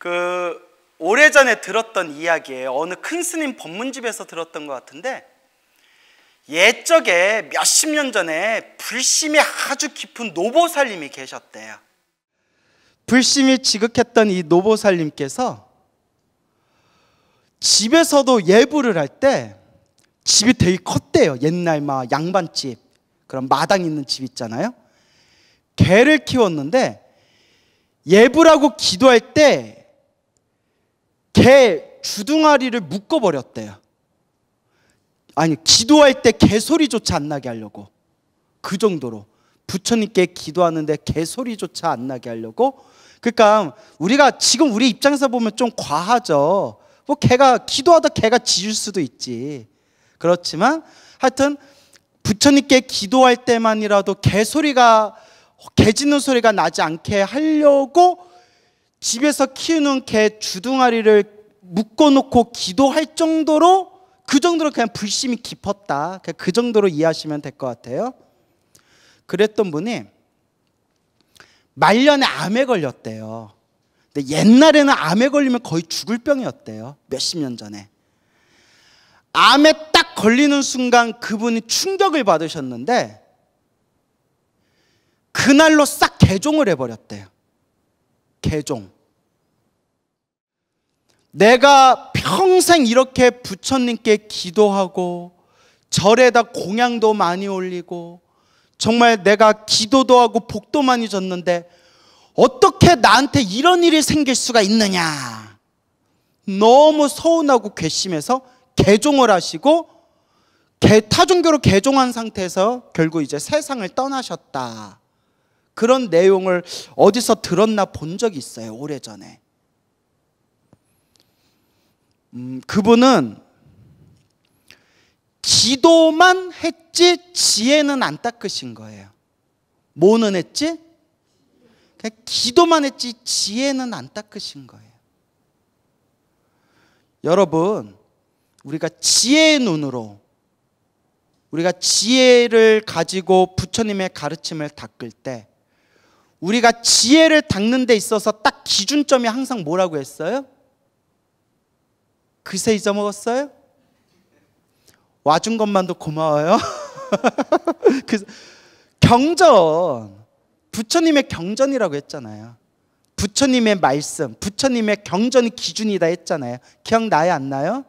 그 오래전에 들었던 이야기예요. 어느 큰 스님 법문집에서 들었던 것 같은데 옛적에 몇십 년 전에 불심이 아주 깊은 노보살님이 계셨대요. 불심이 지극했던 이 노보살님께서 집에서도 예불을 할 때 집이 되게 컸대요. 옛날 막 양반집 그런 마당 있는 집 있잖아요. 개를 키웠는데 예불하고 기도할 때개 주둥아리를 묶어버렸대요. 아니, 기도할 때 개소리조차 안 나게 하려고. 그 정도로. 부처님께 기도하는데 개소리조차 안 나게 하려고. 그러니까 우리가 지금 우리 입장에서 보면 좀 과하죠. 뭐 개가 기도하다 개가 짖을 수도 있지. 그렇지만 하여튼 부처님께 기도할 때만이라도 개소리가 개 짖는 소리가 나지 않게 하려고 집에서 키우는 개 주둥아리를 묶어놓고 기도할 정도로 그 정도로 그냥 불심이 깊었다. 그 정도로 이해하시면 될 것 같아요. 그랬던 분이 말년에 암에 걸렸대요. 근데 옛날에는 암에 걸리면 거의 죽을 병이었대요. 몇십 년 전에. 암에 딱 걸리는 순간 그분이 충격을 받으셨는데 그날로 싹 개종을 해버렸대요. 개종. 내가 평생 이렇게 부처님께 기도하고 절에다 공양도 많이 올리고 정말 내가 기도도 하고 복도 많이 줬는데 어떻게 나한테 이런 일이 생길 수가 있느냐. 너무 서운하고 괘씸해서 개종을 하시고 개, 타종교로 개종한 상태에서 결국 이제 세상을 떠나셨다. 그런 내용을 어디서 들었나 본 적이 있어요. 오래전에. 음, 그분은 기도만 했지 지혜는 안 닦으신 거예요. 뭐는 했지? 그냥 기도만 했지 지혜는 안 닦으신 거예요. 여러분, 우리가 지혜의 눈으로 우리가 지혜를 가지고 부처님의 가르침을 닦을 때 우리가 지혜를 닦는 데 있어서 딱 기준점이 항상 뭐라고 했어요? 그새 잊어먹었어요? 와준 것만도 고마워요. 그 경전, 부처님의 경전이라고 했잖아요. 부처님의 말씀, 부처님의 경전이 기준이다 했잖아요. 기억나요, 안 나요?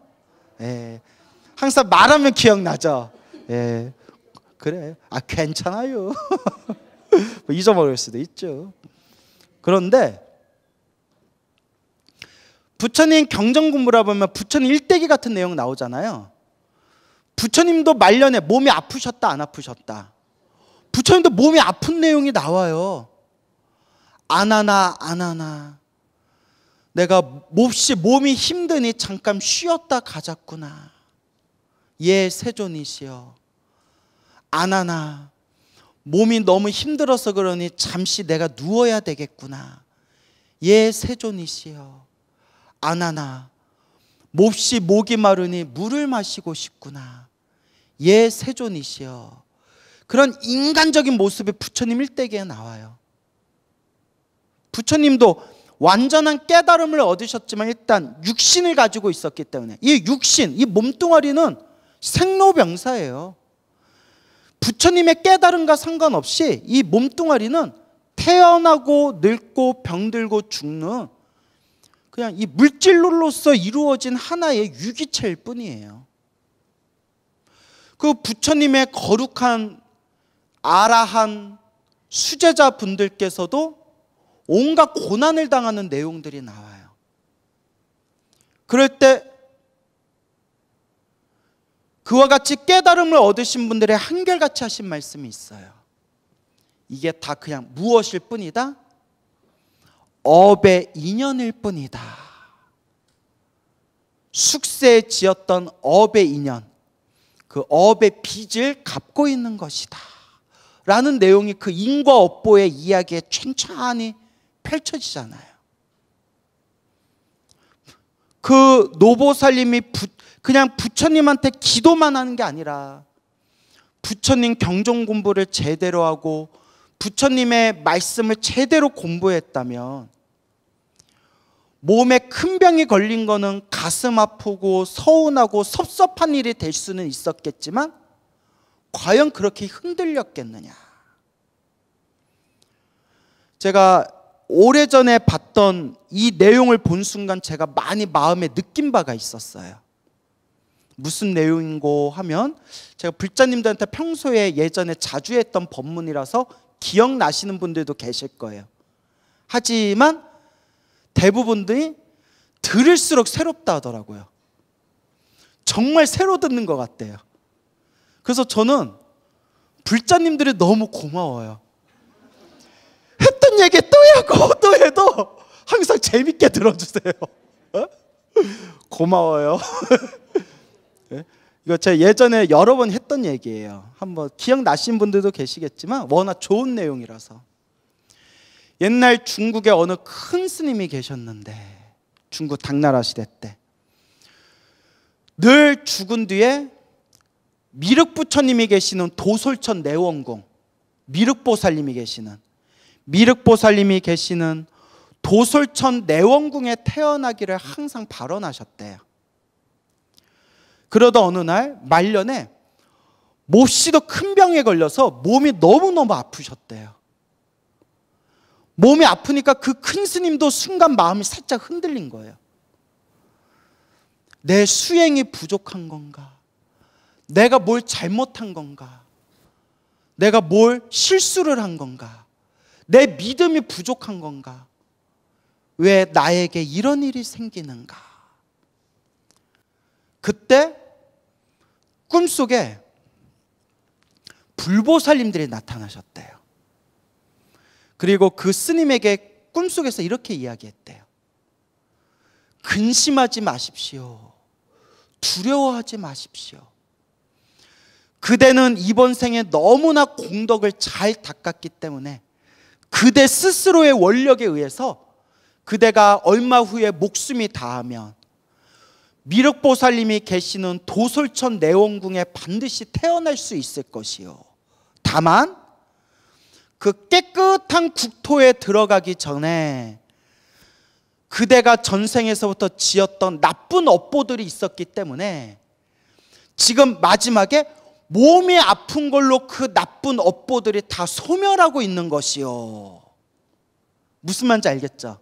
예. 항상 말하면 기억나죠. 예. 그래. 아, 괜찮아요. 뭐 잊어버릴 수도 있죠. 그런데 부처님 경전 공부라 보면 부처님 일대기 같은 내용 나오잖아요. 부처님도 말년에 몸이 아프셨다 안 아프셨다. 부처님도 몸이 아픈 내용이 나와요. 안하나 안하나 내가 몹시 몸이 힘드니 잠깐 쉬었다 가자꾸나. 예 세존이시여 안하나 몸이 너무 힘들어서 그러니 잠시 내가 누워야 되겠구나. 예, 세존이시여. 아나나. 몹시 목이 마르니 물을 마시고 싶구나. 예, 세존이시여. 그런 인간적인 모습이 부처님 일대기에 나와요. 부처님도 완전한 깨달음을 얻으셨지만 일단 육신을 가지고 있었기 때문에 이 육신, 이 몸뚱아리는 생로병사예요. 부처님의 깨달음과 상관없이 이 몸뚱아리는 태어나고 늙고 병들고 죽는 그냥 이 물질로로서 이루어진 하나의 유기체일 뿐이에요. 그 부처님의 거룩한 아라한 수제자 분들께서도 온갖 고난을 당하는 내용들이 나와요. 그럴 때 그와 같이 깨달음을 얻으신 분들의 한결같이 하신 말씀이 있어요. 이게 다 그냥 무엇일 뿐이다? 업의 인연일 뿐이다. 숙세에 지었던 업의 인연, 그 업의 빚을 갚고 있는 것이다. 라는 내용이 그 인과 업보의 이야기에 천천히 펼쳐지잖아요. 그 노보살님이 그냥 부처님한테 기도만 하는 게 아니라 부처님 경종 공부를 제대로 하고 부처님의 말씀을 제대로 공부했다면 몸에 큰 병이 걸린 거는 가슴 아프고 서운하고 섭섭한 일이 될 수는 있었겠지만 과연 그렇게 흔들렸겠느냐. 제가 오래전에 봤던 이 내용을 본 순간 제가 많이 마음에 느낀 바가 있었어요. 무슨 내용인고 하면 제가 불자님들한테 평소에 예전에 자주 했던 법문이라서 기억나시는 분들도 계실 거예요. 하지만 대부분들이 들을수록 새롭다 하더라고요. 정말 새로 듣는 것 같대요. 그래서 저는 불자님들이 너무 고마워요. 했던 얘기 또 하고 또 해도 항상 재밌게 들어주세요. 어? 고마워요. 예? 이거 제가 예전에 여러 번 했던 얘기예요. 한번 기억나신 분들도 계시겠지만 워낙 좋은 내용이라서. 옛날 중국에 어느 큰 스님이 계셨는데 중국 당나라 시대 때 늘 죽은 뒤에 미륵 부처님이 계시는 도솔천 내원공 미륵 보살님이 계시는 미륵 보살님이 계시는 도솔천 내원궁에 태어나기를 항상 발언하셨대요. 그러다 어느 날 말년에 몹시도큰 병에 걸려서 몸이 너무너무 아프셨대요. 몸이 아프니까 그 큰 스님도 순간 마음이 살짝 흔들린 거예요. 내 수행이 부족한 건가? 내가 뭘 잘못한 건가? 내가 뭘 실수를 한 건가? 내 믿음이 부족한 건가? 왜 나에게 이런 일이 생기는가? 그때 꿈속에 불보살님들이 나타나셨대요. 그리고 그 스님에게 꿈속에서 이렇게 이야기했대요. 근심하지 마십시오. 두려워하지 마십시오. 그대는 이번 생에 너무나 공덕을 잘 닦았기 때문에 그대 스스로의 원력에 의해서 그대가 얼마 후에 목숨이 닿으면 미륵보살님이 계시는 도솔천 내원궁에 반드시 태어날 수 있을 것이요. 다만 그 깨끗한 국토에 들어가기 전에 그대가 전생에서부터 지었던 나쁜 업보들이 있었기 때문에 지금 마지막에 몸이 아픈 걸로 그 나쁜 업보들이 다 소멸하고 있는 것이요. 무슨 말인지 알겠죠?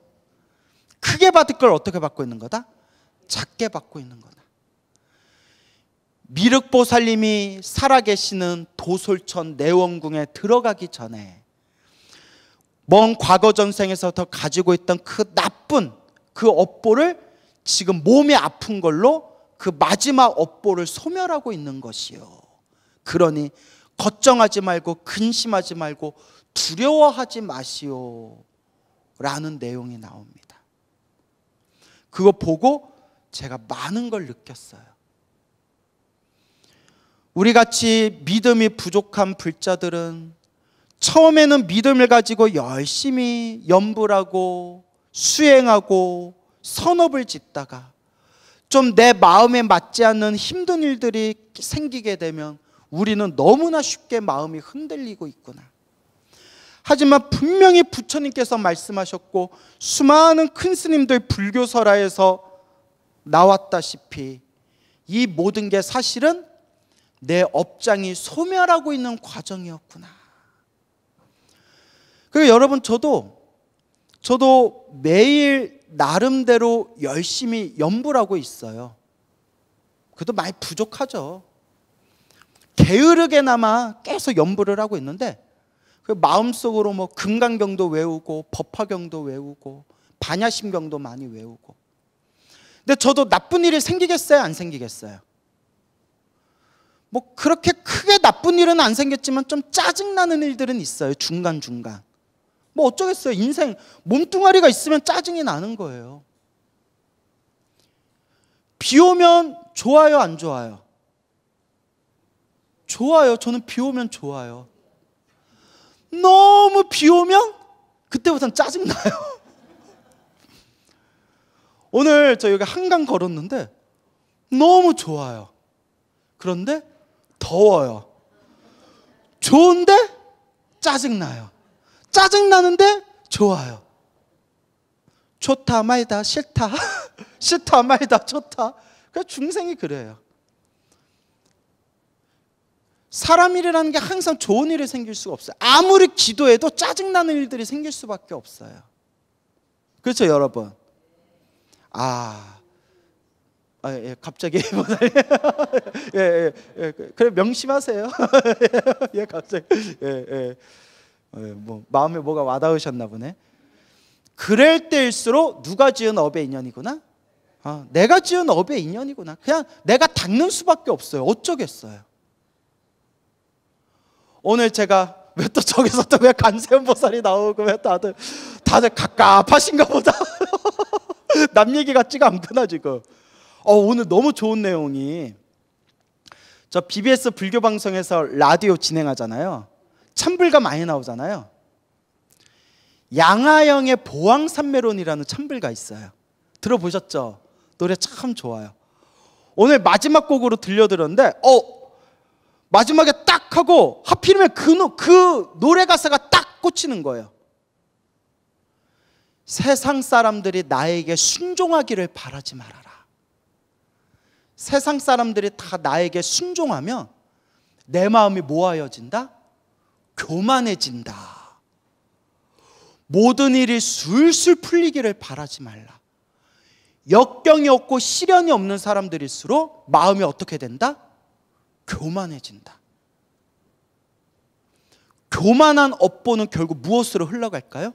크게 받을 걸 어떻게 받고 있는 거다? 작게 받고 있는 거다. 미륵보살님이 살아계시는 도솔천 내원궁에 들어가기 전에 먼 과거 전생에서 더 가지고 있던 그 나쁜 그 업보를 지금 몸이 아픈 걸로 그 마지막 업보를 소멸하고 있는 것이요. 그러니 걱정하지 말고 근심하지 말고 두려워하지 마시오. 라는 내용이 나옵니다. 그거 보고 제가 많은 걸 느꼈어요. 우리 같이 믿음이 부족한 불자들은 처음에는 믿음을 가지고 열심히 염불하고 수행하고 선업을 짓다가 좀 내 마음에 맞지 않는 힘든 일들이 생기게 되면 우리는 너무나 쉽게 마음이 흔들리고 있구나. 하지만 분명히 부처님께서 말씀하셨고 수많은 큰 스님들 불교설화에서 나왔다시피 이 모든 게 사실은 내 업장이 소멸하고 있는 과정이었구나. 그리고 여러분 저도 저도 매일 나름대로 열심히 연불하고 있어요. 그래도 많이 부족하죠. 게으르게나마 계속 연불을 하고 있는데 그 마음속으로 뭐 금강경도 외우고 법화경도 외우고 반야심경도 많이 외우고 근데 저도 나쁜 일이 생기겠어요? 안 생기겠어요? 뭐 그렇게 크게 나쁜 일은 안 생겼지만 좀 짜증나는 일들은 있어요. 중간중간. 뭐 어쩌겠어요. 인생 몸뚱아리가 있으면 짜증이 나는 거예요. 비 오면 좋아요, 안 좋아요? 좋아요. 저는 비 오면 좋아요. 너무 비 오면 그때부터는 짜증나요. 오늘 저 여기 한강 걸었는데 너무 좋아요. 그런데 더워요. 좋은데 짜증나요. 짜증나는데 좋아요. 좋다 말다 싫다 싫다 말다 좋다. 그 중생이 그래요. 사람 일이라는 게 항상 좋은 일이 생길 수가 없어요. 아무리 기도해도 짜증나는 일들이 생길 수밖에 없어요. 그렇죠, 여러분? 아, 아 예, 예, 예, 예, 갑자기 예, 예, 예, 그래 명심하세요. 예, 갑자기 예, 예. 예, 마음에 뭐가 와닿으셨나 보네. 그럴 때일수록 누가 지은 업의 인연이구나. 아, 내가 지은 업의 인연이구나. 그냥 내가 닦는 수밖에 없어요. 어쩌겠어요. 오늘 제가 왜 또 저기서 또 왜 간세음보살이 나오고 왜 다들 다들 갑갑하신가 보다. 남 얘기 같지가 않구나 지금. 어, 오늘 너무 좋은 내용이 저 BBS 불교 방송에서 라디오 진행하잖아요. 참불가 많이 나오잖아요. 양하영의 보왕산매론이라는 참불가 있어요. 들어보셨죠? 노래 참 좋아요. 오늘 마지막 곡으로 들려드렸는데, 어, 마지막에 딱 하고 하필이면 그, 그 노래 가사가 딱 꽂히는 거예요. 세상 사람들이 나에게 순종하기를 바라지 말아라. 세상 사람들이 다 나에게 순종하면 내 마음이 모아여진다? 교만해진다. 모든 일이 술술 풀리기를 바라지 말라. 역경이 없고 시련이 없는 사람들일수록 마음이 어떻게 된다? 교만해진다. 교만한 업보는 결국 무엇으로 흘러갈까요?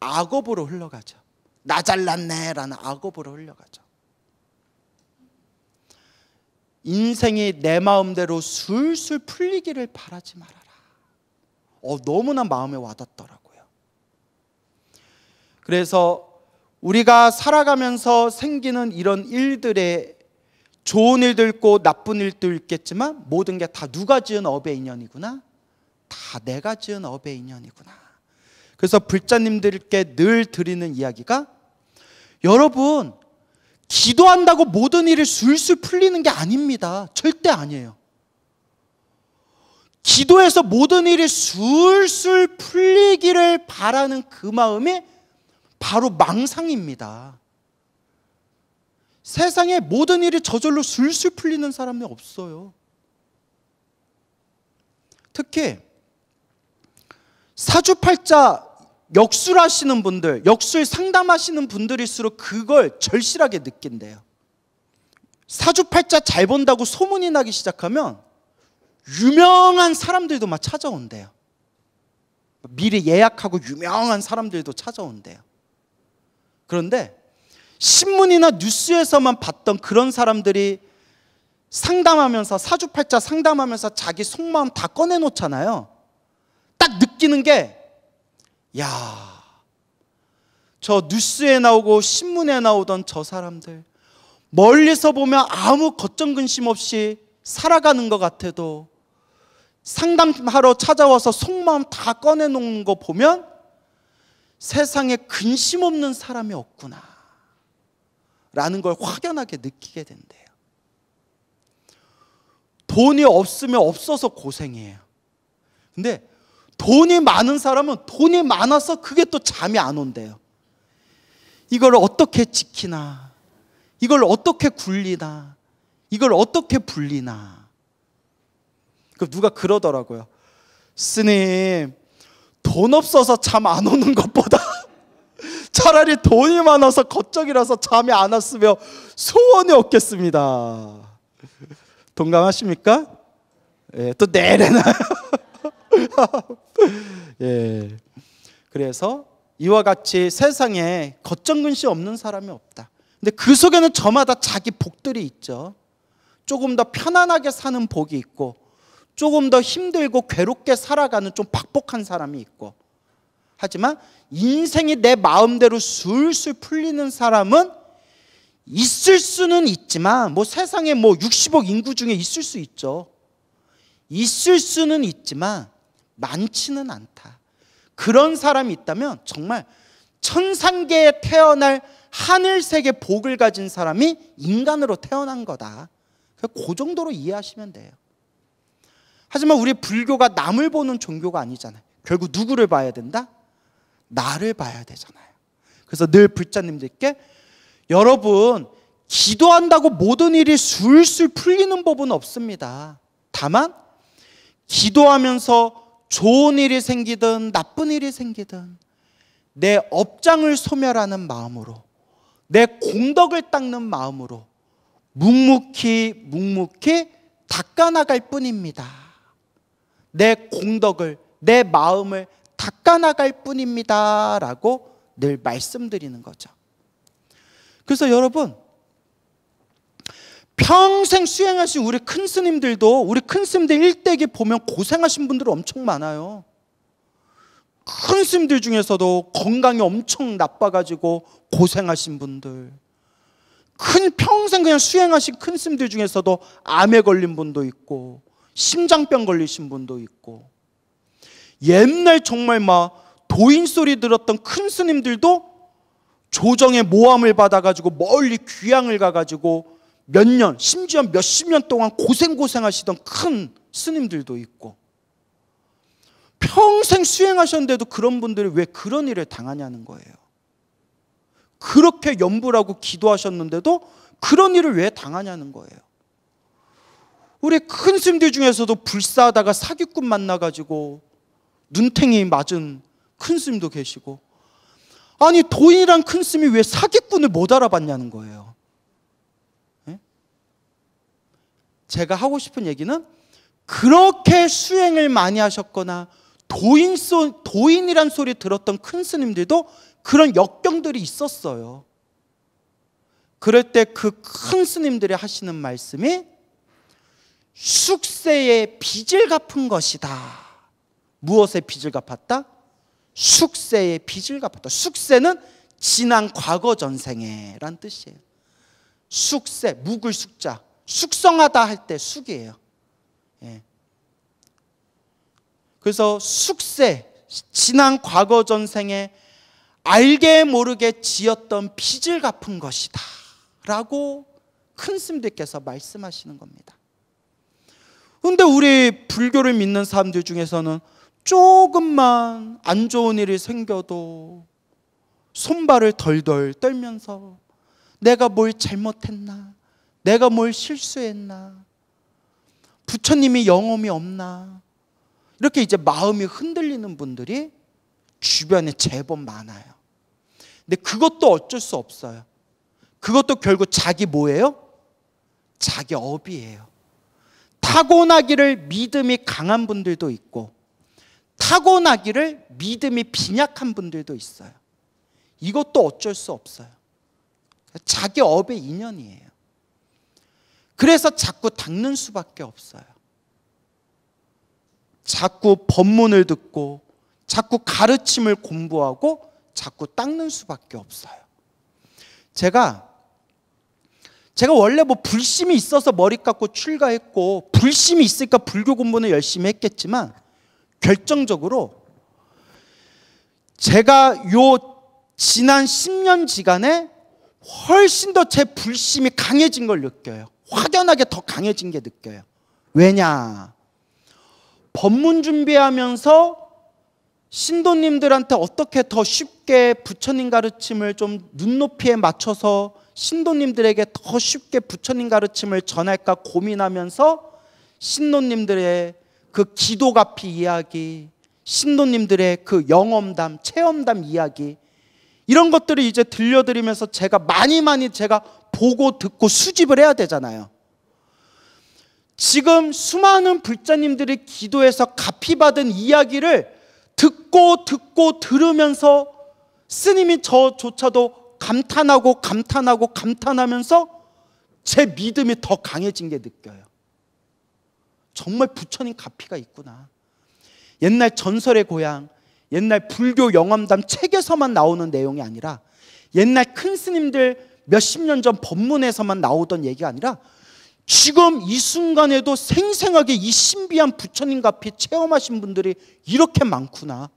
악업으로 흘러가죠. 나 잘났네라는 악업으로 흘러가죠. 인생이 내 마음대로 술술 풀리기를 바라지 말아라. 어, 너무나 마음에 와닿더라고요. 그래서 우리가 살아가면서 생기는 이런 일들의 좋은 일도 있고 나쁜 일도 있겠지만 모든 게 다 누가 지은 업의 인연이구나. 다 내가 지은 업의 인연이구나. 그래서 불자님들께 늘 드리는 이야기가 여러분 기도한다고 모든 일이 술술 풀리는 게 아닙니다. 절대 아니에요. 기도해서 모든 일이 술술 풀리기를 바라는 그 마음이 바로 망상입니다. 세상에 모든 일이 저절로 술술 풀리는 사람이 없어요. 특히 사주팔자 역술하시는 분들, 역술 상담하시는 분들일수록 그걸 절실하게 느낀대요. 사주팔자 잘 본다고 소문이 나기 시작하면 유명한 사람들도 막 찾아온대요. 미리 예약하고 유명한 사람들도 찾아온대요. 그런데 신문이나 뉴스에서만 봤던 그런 사람들이 상담하면서 사주팔자 상담하면서 자기 속마음 다 꺼내놓잖아요. 딱 느끼는 게 야, 저 뉴스에 나오고 신문에 나오던 저 사람들 멀리서 보면 아무 걱정 근심 없이 살아가는 것 같아도 상담하러 찾아와서 속마음 다 꺼내놓는 거 보면 세상에 근심 없는 사람이 없구나 라는 걸 확연하게 느끼게 된대요 돈이 없으면 없어서 고생해요 근데 돈이 많은 사람은 돈이 많아서 그게 또 잠이 안 온대요. 이걸 어떻게 지키나? 이걸 어떻게 굴리나? 이걸 어떻게 불리나? 누가 그러더라고요. 스님, 돈 없어서 잠 안 오는 것보다 차라리 돈이 많아서 거적이라서 잠이 안 왔으며 소원이 없겠습니다. 동감하십니까? 예, 또 내려놔요. 예. 그래서 이와 같이 세상에 겉정근시 없는 사람이 없다. 근데 그 속에는 저마다 자기 복들이 있죠. 조금 더 편안하게 사는 복이 있고 조금 더 힘들고 괴롭게 살아가는 좀 박복한 사람이 있고 하지만 인생이 내 마음대로 술술 풀리는 사람은 있을 수는 있지만 뭐 세상에 뭐 60억 인구 중에 있을 수 있죠. 있을 수는 있지만 많지는 않다. 그런 사람이 있다면 정말 천상계에 태어날 하늘색의 복을 가진 사람이 인간으로 태어난 거다. 그 정도로 이해하시면 돼요. 하지만 우리 불교가 남을 보는 종교가 아니잖아요. 결국 누구를 봐야 된다? 나를 봐야 되잖아요. 그래서 늘 불자님들께 여러분 기도한다고 모든 일이 술술 풀리는 법은 없습니다. 다만 기도하면서 좋은 일이 생기든 나쁜 일이 생기든 내 업장을 소멸하는 마음으로 내 공덕을 닦는 마음으로 묵묵히 묵묵히 닦아나갈 뿐입니다. 내 공덕을 내 마음을 닦아나갈 뿐입니다. 라고 늘 말씀드리는 거죠. 그래서 여러분 평생 수행하신 우리 큰 스님들도 우리 큰 스님들 일대기 보면 고생하신 분들 엄청 많아요. 큰 스님들 중에서도 건강이 엄청 나빠가지고 고생하신 분들. 큰 평생 그냥 수행하신 큰 스님들 중에서도 암에 걸린 분도 있고 심장병 걸리신 분도 있고 옛날 정말 막 도인 소리 들었던 큰 스님들도 조정의 모함을 받아가지고 멀리 귀향을 가가지고 몇 년, 심지어 몇 십 년 동안 고생고생하시던 큰 스님들도 있고 평생 수행하셨는데도 그런 분들이 왜 그런 일을 당하냐는 거예요. 그렇게 염불하고 기도하셨는데도 그런 일을 왜 당하냐는 거예요. 우리 큰 스님들 중에서도 불사하다가 사기꾼 만나가지고 눈탱이 맞은 큰 스님도 계시고 아니 도인이란큰 스님이 왜 사기꾼을 못 알아봤냐는 거예요. 제가 하고 싶은 얘기는 그렇게 수행을 많이 하셨거나 도인 소, 도인이란 소리 들었던 큰 스님들도 그런 역경들이 있었어요. 그럴 때 그 큰 스님들이 하시는 말씀이 숙세의 빚을 갚은 것이다. 무엇의 빚을 갚았다? 숙세의 빚을 갚았다. 숙세는 지난 과거 전생에란 뜻이에요. 숙세, 묵을 숙자. 숙성하다 할 때 숙이에요. 예. 그래서 숙세, 지난 과거 전생에 알게 모르게 지었던 빚을 갚은 것이다. 라고 큰 스님들께서 말씀하시는 겁니다. 근데 우리 불교를 믿는 사람들 중에서는 조금만 안 좋은 일이 생겨도 손발을 덜덜 떨면서 내가 뭘 잘못했나 내가 뭘 실수했나? 부처님이 영험이 없나? 이렇게 이제 마음이 흔들리는 분들이 주변에 제법 많아요. 근데 그것도 어쩔 수 없어요. 그것도 결국 자기 뭐예요? 자기 업이에요. 타고나기를 믿음이 강한 분들도 있고, 타고나기를 믿음이 빈약한 분들도 있어요. 이것도 어쩔 수 없어요. 자기 업의 인연이에요. 그래서 자꾸 닦는 수밖에 없어요. 자꾸 법문을 듣고 자꾸 가르침을 공부하고 자꾸 닦는 수밖에 없어요. 제가 제가 원래 뭐 불심이 있어서 머리 깎고 출가했고 불심이 있으니까 불교 공부는 열심히 했겠지만 결정적으로 제가 요 지난 10년 지간에 훨씬 더 제 불심이 강해진 걸 느껴요. 확연하게 더 강해진 게 느껴요. 왜냐? 법문 준비하면서 신도님들한테 어떻게 더 쉽게 부처님 가르침을 좀 눈높이에 맞춰서 신도님들에게 더 쉽게 부처님 가르침을 전할까 고민하면서 신도님들의 그 기도가피 이야기, 신도님들의 그 영험담, 체험담 이야기 이런 것들을 이제 들려드리면서 제가 많이 많이 제가 보고 듣고 수집을 해야 되잖아요. 지금 수많은 불자님들이 기도해서 갚피 받은 이야기를 듣고 듣고 들으면서 스님이 저조차도 감탄하고 감탄하고 감탄하면서 제 믿음이 더 강해진 게 느껴요. 정말 부처님 가피가 있구나. 옛날 전설의 고향 옛날 불교 영암담 책에서만 나오는 내용이 아니라 옛날 큰 스님들 몇십 년 전 법문에서만 나오던 얘기가 아니라 지금 이 순간에도 생생하게 이 신비한 부처님 앞이 체험하신 분들이 이렇게 많구나.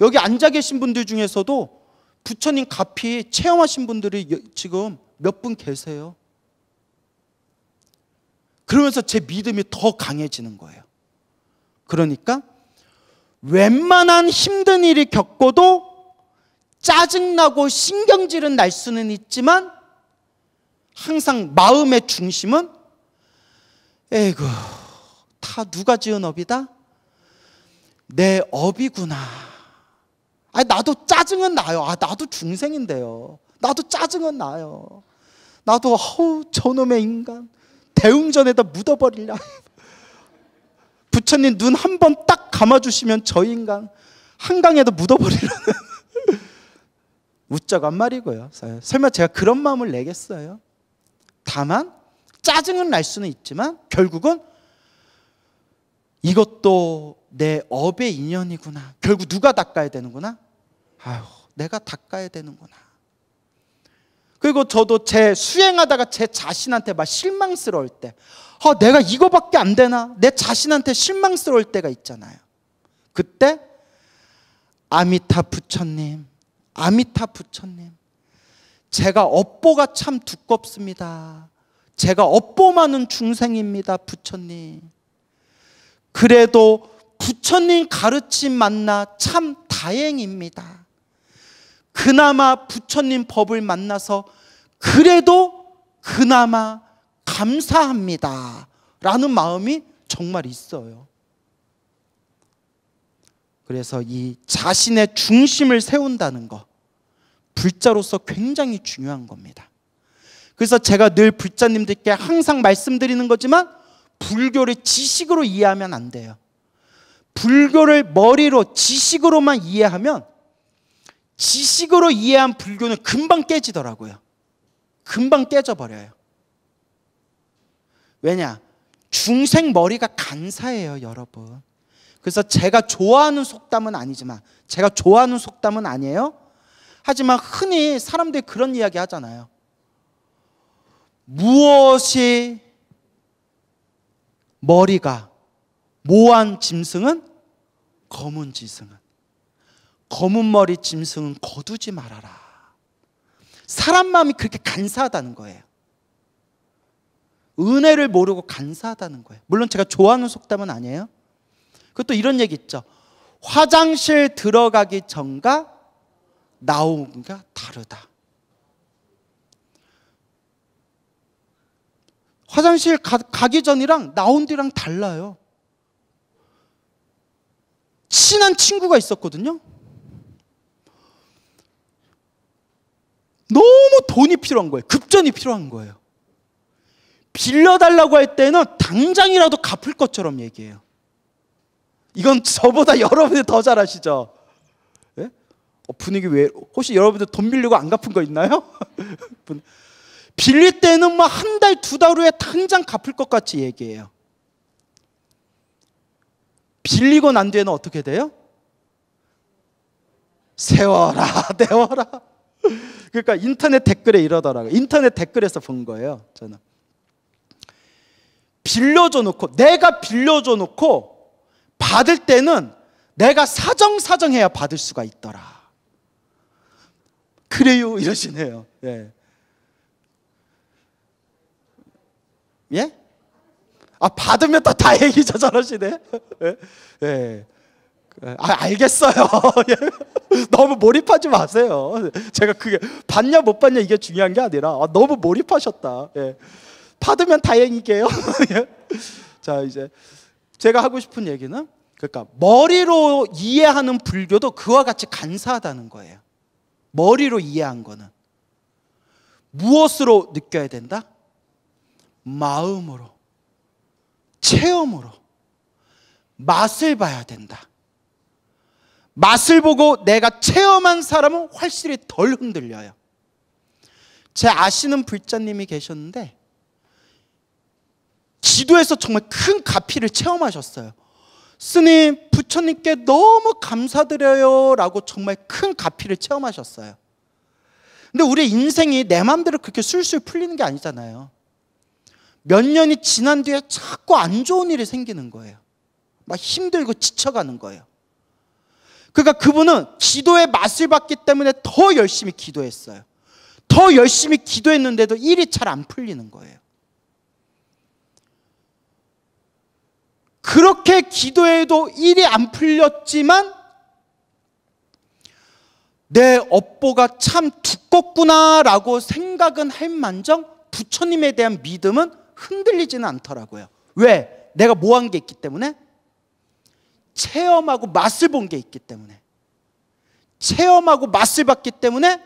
여기 앉아 계신 분들 중에서도 부처님 가피 체험하신 분들이 지금 몇 분 계세요. 그러면서 제 믿음이 더 강해지는 거예요. 그러니까 웬만한 힘든 일이 겪고도 짜증나고 신경질은 날 수는 있지만 항상 마음의 중심은 에이구 다 누가 지은 업이다? 내 업이구나 아 나도 짜증은 나요 아 나도 중생인데요 나도 짜증은 나요 나도 어우 저놈의 인간 대웅전에다 묻어버리려 부처님 눈 한 번 딱 감아주시면 저 인간 한강에도 묻어버리라는 웃자고한 말이고요. 설마 제가 그런 마음을 내겠어요? 다만 짜증은 날 수는 있지만 결국은 이것도 내 업의 인연이구나. 결국 누가 닦아야 되는구나. 아유, 내가 닦아야 되는구나. 그리고 저도 제 수행하다가 제 자신한테 막 실망스러울 때, 어, 내가 이거밖에 안 되나? 내 자신한테 실망스러울 때가 있잖아요. 그때 아미타 부처님, 아미타 부처님, 제가 업보가 참 두껍습니다. 제가 업보 많은 중생입니다, 부처님. 그래도 부처님 가르침 만나 참 다행입니다. 그나마 부처님 법을 만나서 그래도 그나마 감사합니다. 라는 마음이 정말 있어요. 그래서 이 자신의 중심을 세운다는 것, 불자로서 굉장히 중요한 겁니다. 그래서 제가 늘 불자님들께 항상 말씀드리는 거지만 불교를 지식으로 이해하면 안 돼요. 불교를 머리로 지식으로만 이해하면 지식으로 이해한 불교는 금방 깨지더라고요. 금방 깨져버려요. 왜냐? 중생 머리가 간사해요, 여러분. 그래서 제가 좋아하는 속담은 아니지만, 제가 좋아하는 속담은 아니에요. 하지만 흔히 사람들이 그런 이야기 하잖아요. 무엇이 머리가 모한 짐승은 검은 짐승은 검은 머리 짐승은 거두지 말아라. 사람 마음이 그렇게 간사하다는 거예요. 은혜를 모르고 간사하다는 거예요. 물론 제가 좋아하는 속담은 아니에요. 그것도 이런 얘기 있죠. 화장실 들어가기 전과 나오가 다르다. 화장실 가, 가기 전이랑 나온 뒤랑 달라요. 친한 친구가 있었거든요. 너무 돈이 필요한 거예요. 급전이 필요한 거예요. 빌려달라고 할 때는 당장이라도 갚을 것처럼 얘기해요. 이건 저보다 여러분이 더 잘 아시죠? 예? 어, 분위기 왜, 혹시 여러분들 돈 빌리고 안 갚은 거 있나요? 빌릴 때는 뭐한 달, 두 달 후에 당장 갚을 것 같이 얘기해요. 빌리고 난 뒤에는 어떻게 돼요? 세워라, 내워라. 그러니까 인터넷 댓글에 이러더라고요. 인터넷 댓글에서 본 거예요, 저는. 빌려줘 놓고 내가 빌려줘 놓고 받을 때는 내가 사정사정해야 받을 수가 있더라. 그래요 이러시네요. 예. 예? 아 받으면 또 다행이죠 저러시네. 예? 예. 아, 알겠어요. 예. 너무 몰입하지 마세요. 제가 그게 봤냐 못 봤냐 이게 중요한 게 아니라 아, 너무 몰입하셨다. 예. 받으면 다행이게요. 자, 이제 제가 하고 싶은 얘기는 그러니까 머리로 이해하는 불교도 그와 같이 간사하다는 거예요. 머리로 이해한 거는 무엇으로 느껴야 된다? 마음으로 체험으로 맛을 봐야 된다. 맛을 보고 내가 체험한 사람은 확실히 덜 흔들려요. 제 아시는 불자님이 계셨는데 지도에서 정말 큰 가피를 체험하셨어요. 스님, 부처님께 너무 감사드려요. 라고 정말 큰 가피를 체험하셨어요. 근데 우리 인생이 내 마음대로 그렇게 술술 풀리는 게 아니잖아요. 몇 년이 지난 뒤에 자꾸 안 좋은 일이 생기는 거예요. 막 힘들고 지쳐가는 거예요. 그러니까 그분은 기도의 맛을 봤기 때문에 더 열심히 기도했어요. 더 열심히 기도했는데도 일이 잘 안 풀리는 거예요. 그렇게 기도해도 일이 안 풀렸지만 내 업보가 참 두껍구나라고 생각은 할 만정 부처님에 대한 믿음은 흔들리지는 않더라고요. 왜? 내가 뭐 한 게 있기 때문에? 체험하고 맛을 본 게 있기 때문에. 체험하고 맛을 봤기 때문에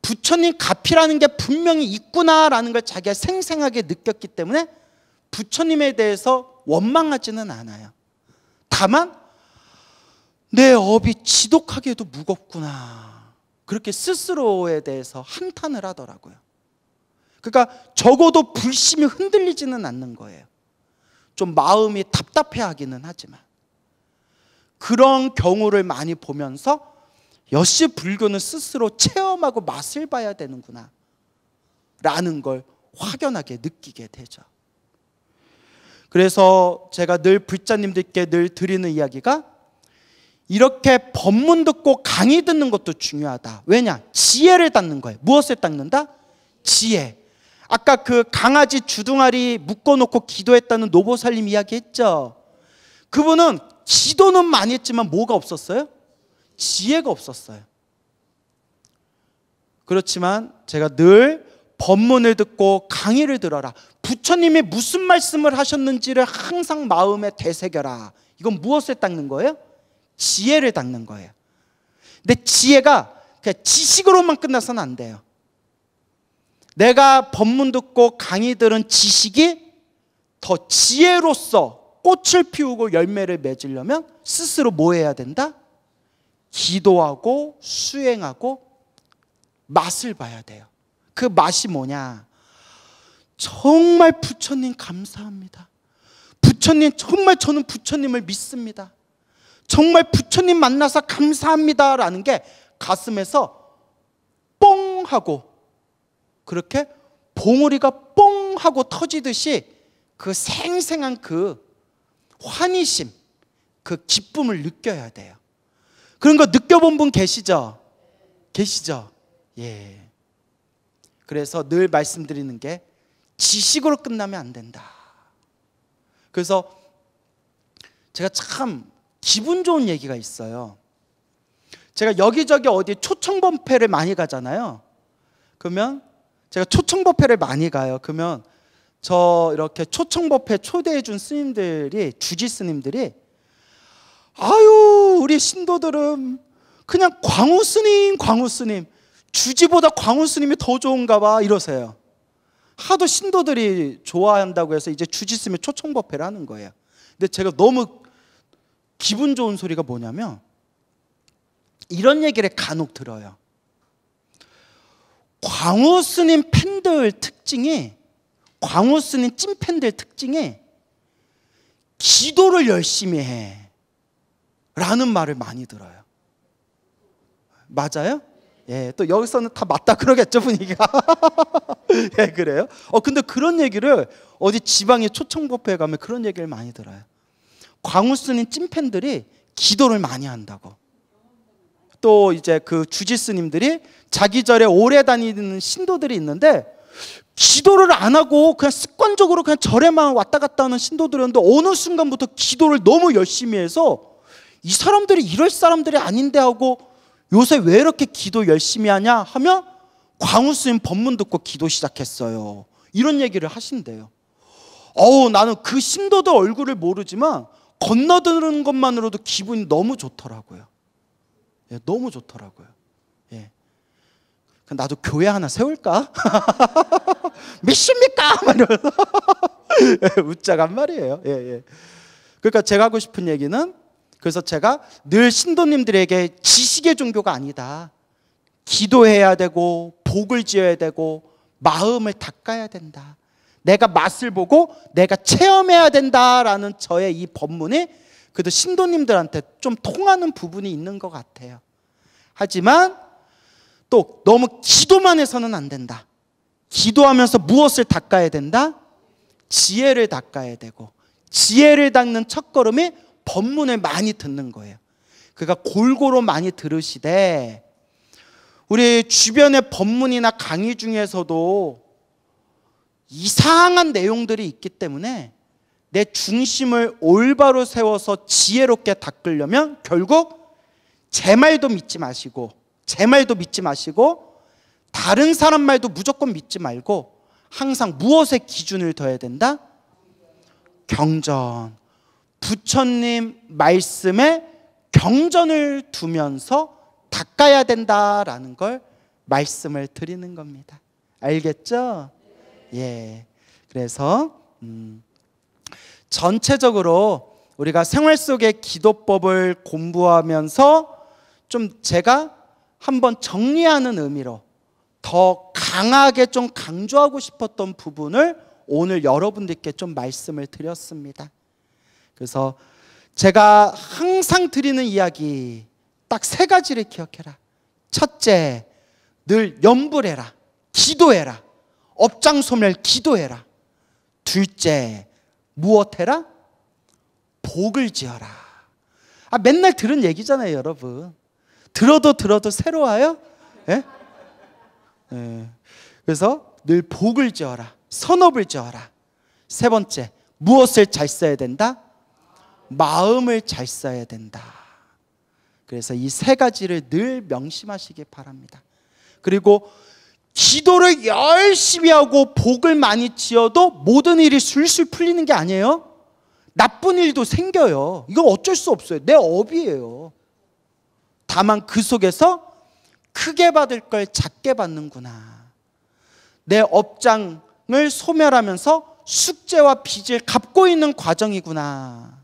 부처님 가피라는게 분명히 있구나라는 걸 자기가 생생하게 느꼈기 때문에 부처님에 대해서 원망하지는 않아요. 다만 내 업이 지독하게도 무겁구나. 그렇게 스스로에 대해서 한탄을 하더라고요. 그러니까 적어도 불심이 흔들리지는 않는 거예요. 좀 마음이 답답해 하기는 하지만. 그런 경우를 많이 보면서 역시 불교는 스스로 체험하고 맛을 봐야 되는구나. 라는 걸 확연하게 느끼게 되죠. 그래서 제가 늘 불자님들께 늘 드리는 이야기가 이렇게 법문 듣고 강의 듣는 것도 중요하다. 왜냐? 지혜를 닦는 거예요. 무엇을 닦는다? 지혜. 아까 그 강아지 주둥아리 묶어놓고 기도했다는 노보살님 이야기 했죠. 그분은 기도는 많이 했지만 뭐가 없었어요? 지혜가 없었어요. 그렇지만 제가 늘 법문을 듣고 강의를 들어라. 부처님이 무슨 말씀을 하셨는지를 항상 마음에 되새겨라. 이건 무엇에 닦는 거예요? 지혜를 닦는 거예요. 근데 지혜가 그냥 지식으로만 끝나서는 안 돼요. 내가 법문 듣고 강의 들은 지식이 더 지혜로서 꽃을 피우고 열매를 맺으려면 스스로 뭐 해야 된다? 기도하고 수행하고 맛을 봐야 돼요. 그 맛이 뭐냐? 정말 부처님 감사합니다. 부처님, 정말 저는 부처님을 믿습니다. 정말 부처님 만나서 감사합니다. 라는 게 가슴에서 뽕 하고 그렇게 봉우리가 뽕 하고 터지듯이 그 생생한 그 환희심, 그 기쁨을 느껴야 돼요. 그런 거 느껴본 분 계시죠? 계시죠? 예. 그래서 늘 말씀드리는 게 지식으로 끝나면 안 된다. 그래서 제가 참 기분 좋은 얘기가 있어요. 제가 여기저기 어디 초청범패를 많이 가잖아요. 그러면 제가 초청범패를 많이 가요. 그러면 저 이렇게 초청범패 초대해 준 스님들이 주지 스님들이 아유 우리 신도들은 그냥 광우 스님 광우 스님 주지보다 광우 스님이 더 좋은가 봐 이러세요. 하도 신도들이 좋아한다고 해서 이제 주짓수면 초청법회를 하는 거예요. 근데 제가 너무 기분 좋은 소리가 뭐냐면 이런 얘기를 간혹 들어요. 광우 스님 팬들 특징이 광우 스님 찐팬들 특징이 기도를 열심히 해. 라는 말을 많이 들어요. 맞아요? 예, 또 여기서는 다 맞다 그러겠죠 분위기가. 예, 그래요. 어, 근데 그런 얘기를 어디 지방의 초청법회에 가면 그런 얘기를 많이 들어요. 광우스님 찐팬들이 기도를 많이 한다고. 또 이제 그 주지스님들이 자기 절에 오래 다니는 신도들이 있는데 기도를 안 하고 그냥 습관적으로 그냥 절에만 왔다 갔다 하는 신도들이었는데 어느 순간부터 기도를 너무 열심히 해서 이 사람들이 이럴 사람들이 아닌데 하고 요새 왜 이렇게 기도 열심히 하냐 하면 광우 스님 법문 듣고 기도 시작했어요. 이런 얘기를 하신대요. 어우 나는 그 신도들 얼굴을 모르지만 건너드는 것만으로도 기분이 너무 좋더라고요. 예, 너무 좋더라고요. 예. 나도 교회 하나 세울까? 믿습니까? 이러면서 예, 웃자간 말이에요. 예, 예. 그러니까 제가 하고 싶은 얘기는 그래서 제가 늘 신도님들에게 지식의 종교가 아니다. 기도해야 되고 복을 지어야 되고 마음을 닦아야 된다. 내가 맛을 보고 내가 체험해야 된다라는 저의 이 법문이 그래도 신도님들한테 좀 통하는 부분이 있는 것 같아요. 하지만 또 너무 기도만 해서는 안 된다. 기도하면서 무엇을 닦아야 된다? 지혜를 닦아야 되고 지혜를 닦는 첫걸음이 법문을 많이 듣는 거예요. 그러니까 골고루 많이 들으시되 우리 주변의 법문이나 강의 중에서도 이상한 내용들이 있기 때문에 내 중심을 올바로 세워서 지혜롭게 닦으려면 결국 제 말도 믿지 마시고 제 말도 믿지 마시고 다른 사람 말도 무조건 믿지 말고 항상 무엇에 기준을 둬야 된다? 경전. 부처님 말씀에 경전을 두면서 닦아야 된다라는 걸 말씀을 드리는 겁니다. 알겠죠? 예. 그래서 음, 전체적으로 우리가 생활 속의 기도법을 공부하면서 좀 제가 한번 정리하는 의미로 더 강하게 좀 강조하고 싶었던 부분을 오늘 여러분들께 좀 말씀을 드렸습니다. 그래서 제가 항상 드리는 이야기 딱 세 가지를 기억해라. 첫째, 늘 염불해라. 기도해라. 업장소멸 기도해라. 둘째, 무엇해라? 복을 지어라. 아, 맨날 들은 얘기잖아요, 여러분. 들어도 들어도 새로워요? 예? 예. 그래서 늘 복을 지어라. 선업을 지어라. 세 번째, 무엇을 잘 써야 된다? 마음을 잘 써야 된다. 그래서 이 세 가지를 늘 명심하시길 바랍니다. 그리고 기도를 열심히 하고 복을 많이 지어도 모든 일이 술술 풀리는 게 아니에요. 나쁜 일도 생겨요. 이건 어쩔 수 없어요. 내 업이에요. 다만 그 속에서 크게 받을 걸 작게 받는구나. 내 업장을 소멸하면서 숙제와 빚을 갚고 있는 과정이구나.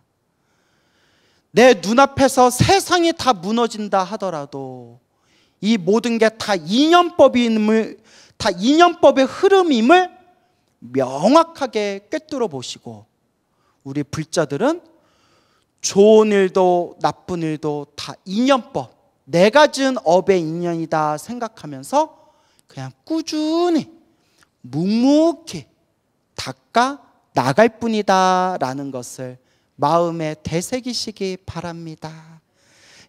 내 눈앞에서 세상이 다 무너진다 하더라도 이 모든 게다 이념법임을 다 이념법의 흐름임을 명확하게 꿰뚫어 보시고 우리 불자들은 좋은 일도 나쁜 일도 다이념법 내가 지은 업의 인연이다 생각하면서 그냥 꾸준히 묵묵히 닦아 나갈 뿐이다 라는 것을 마음에 되새기시기 바랍니다.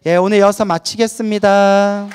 예, 오늘 여기서 마치겠습니다.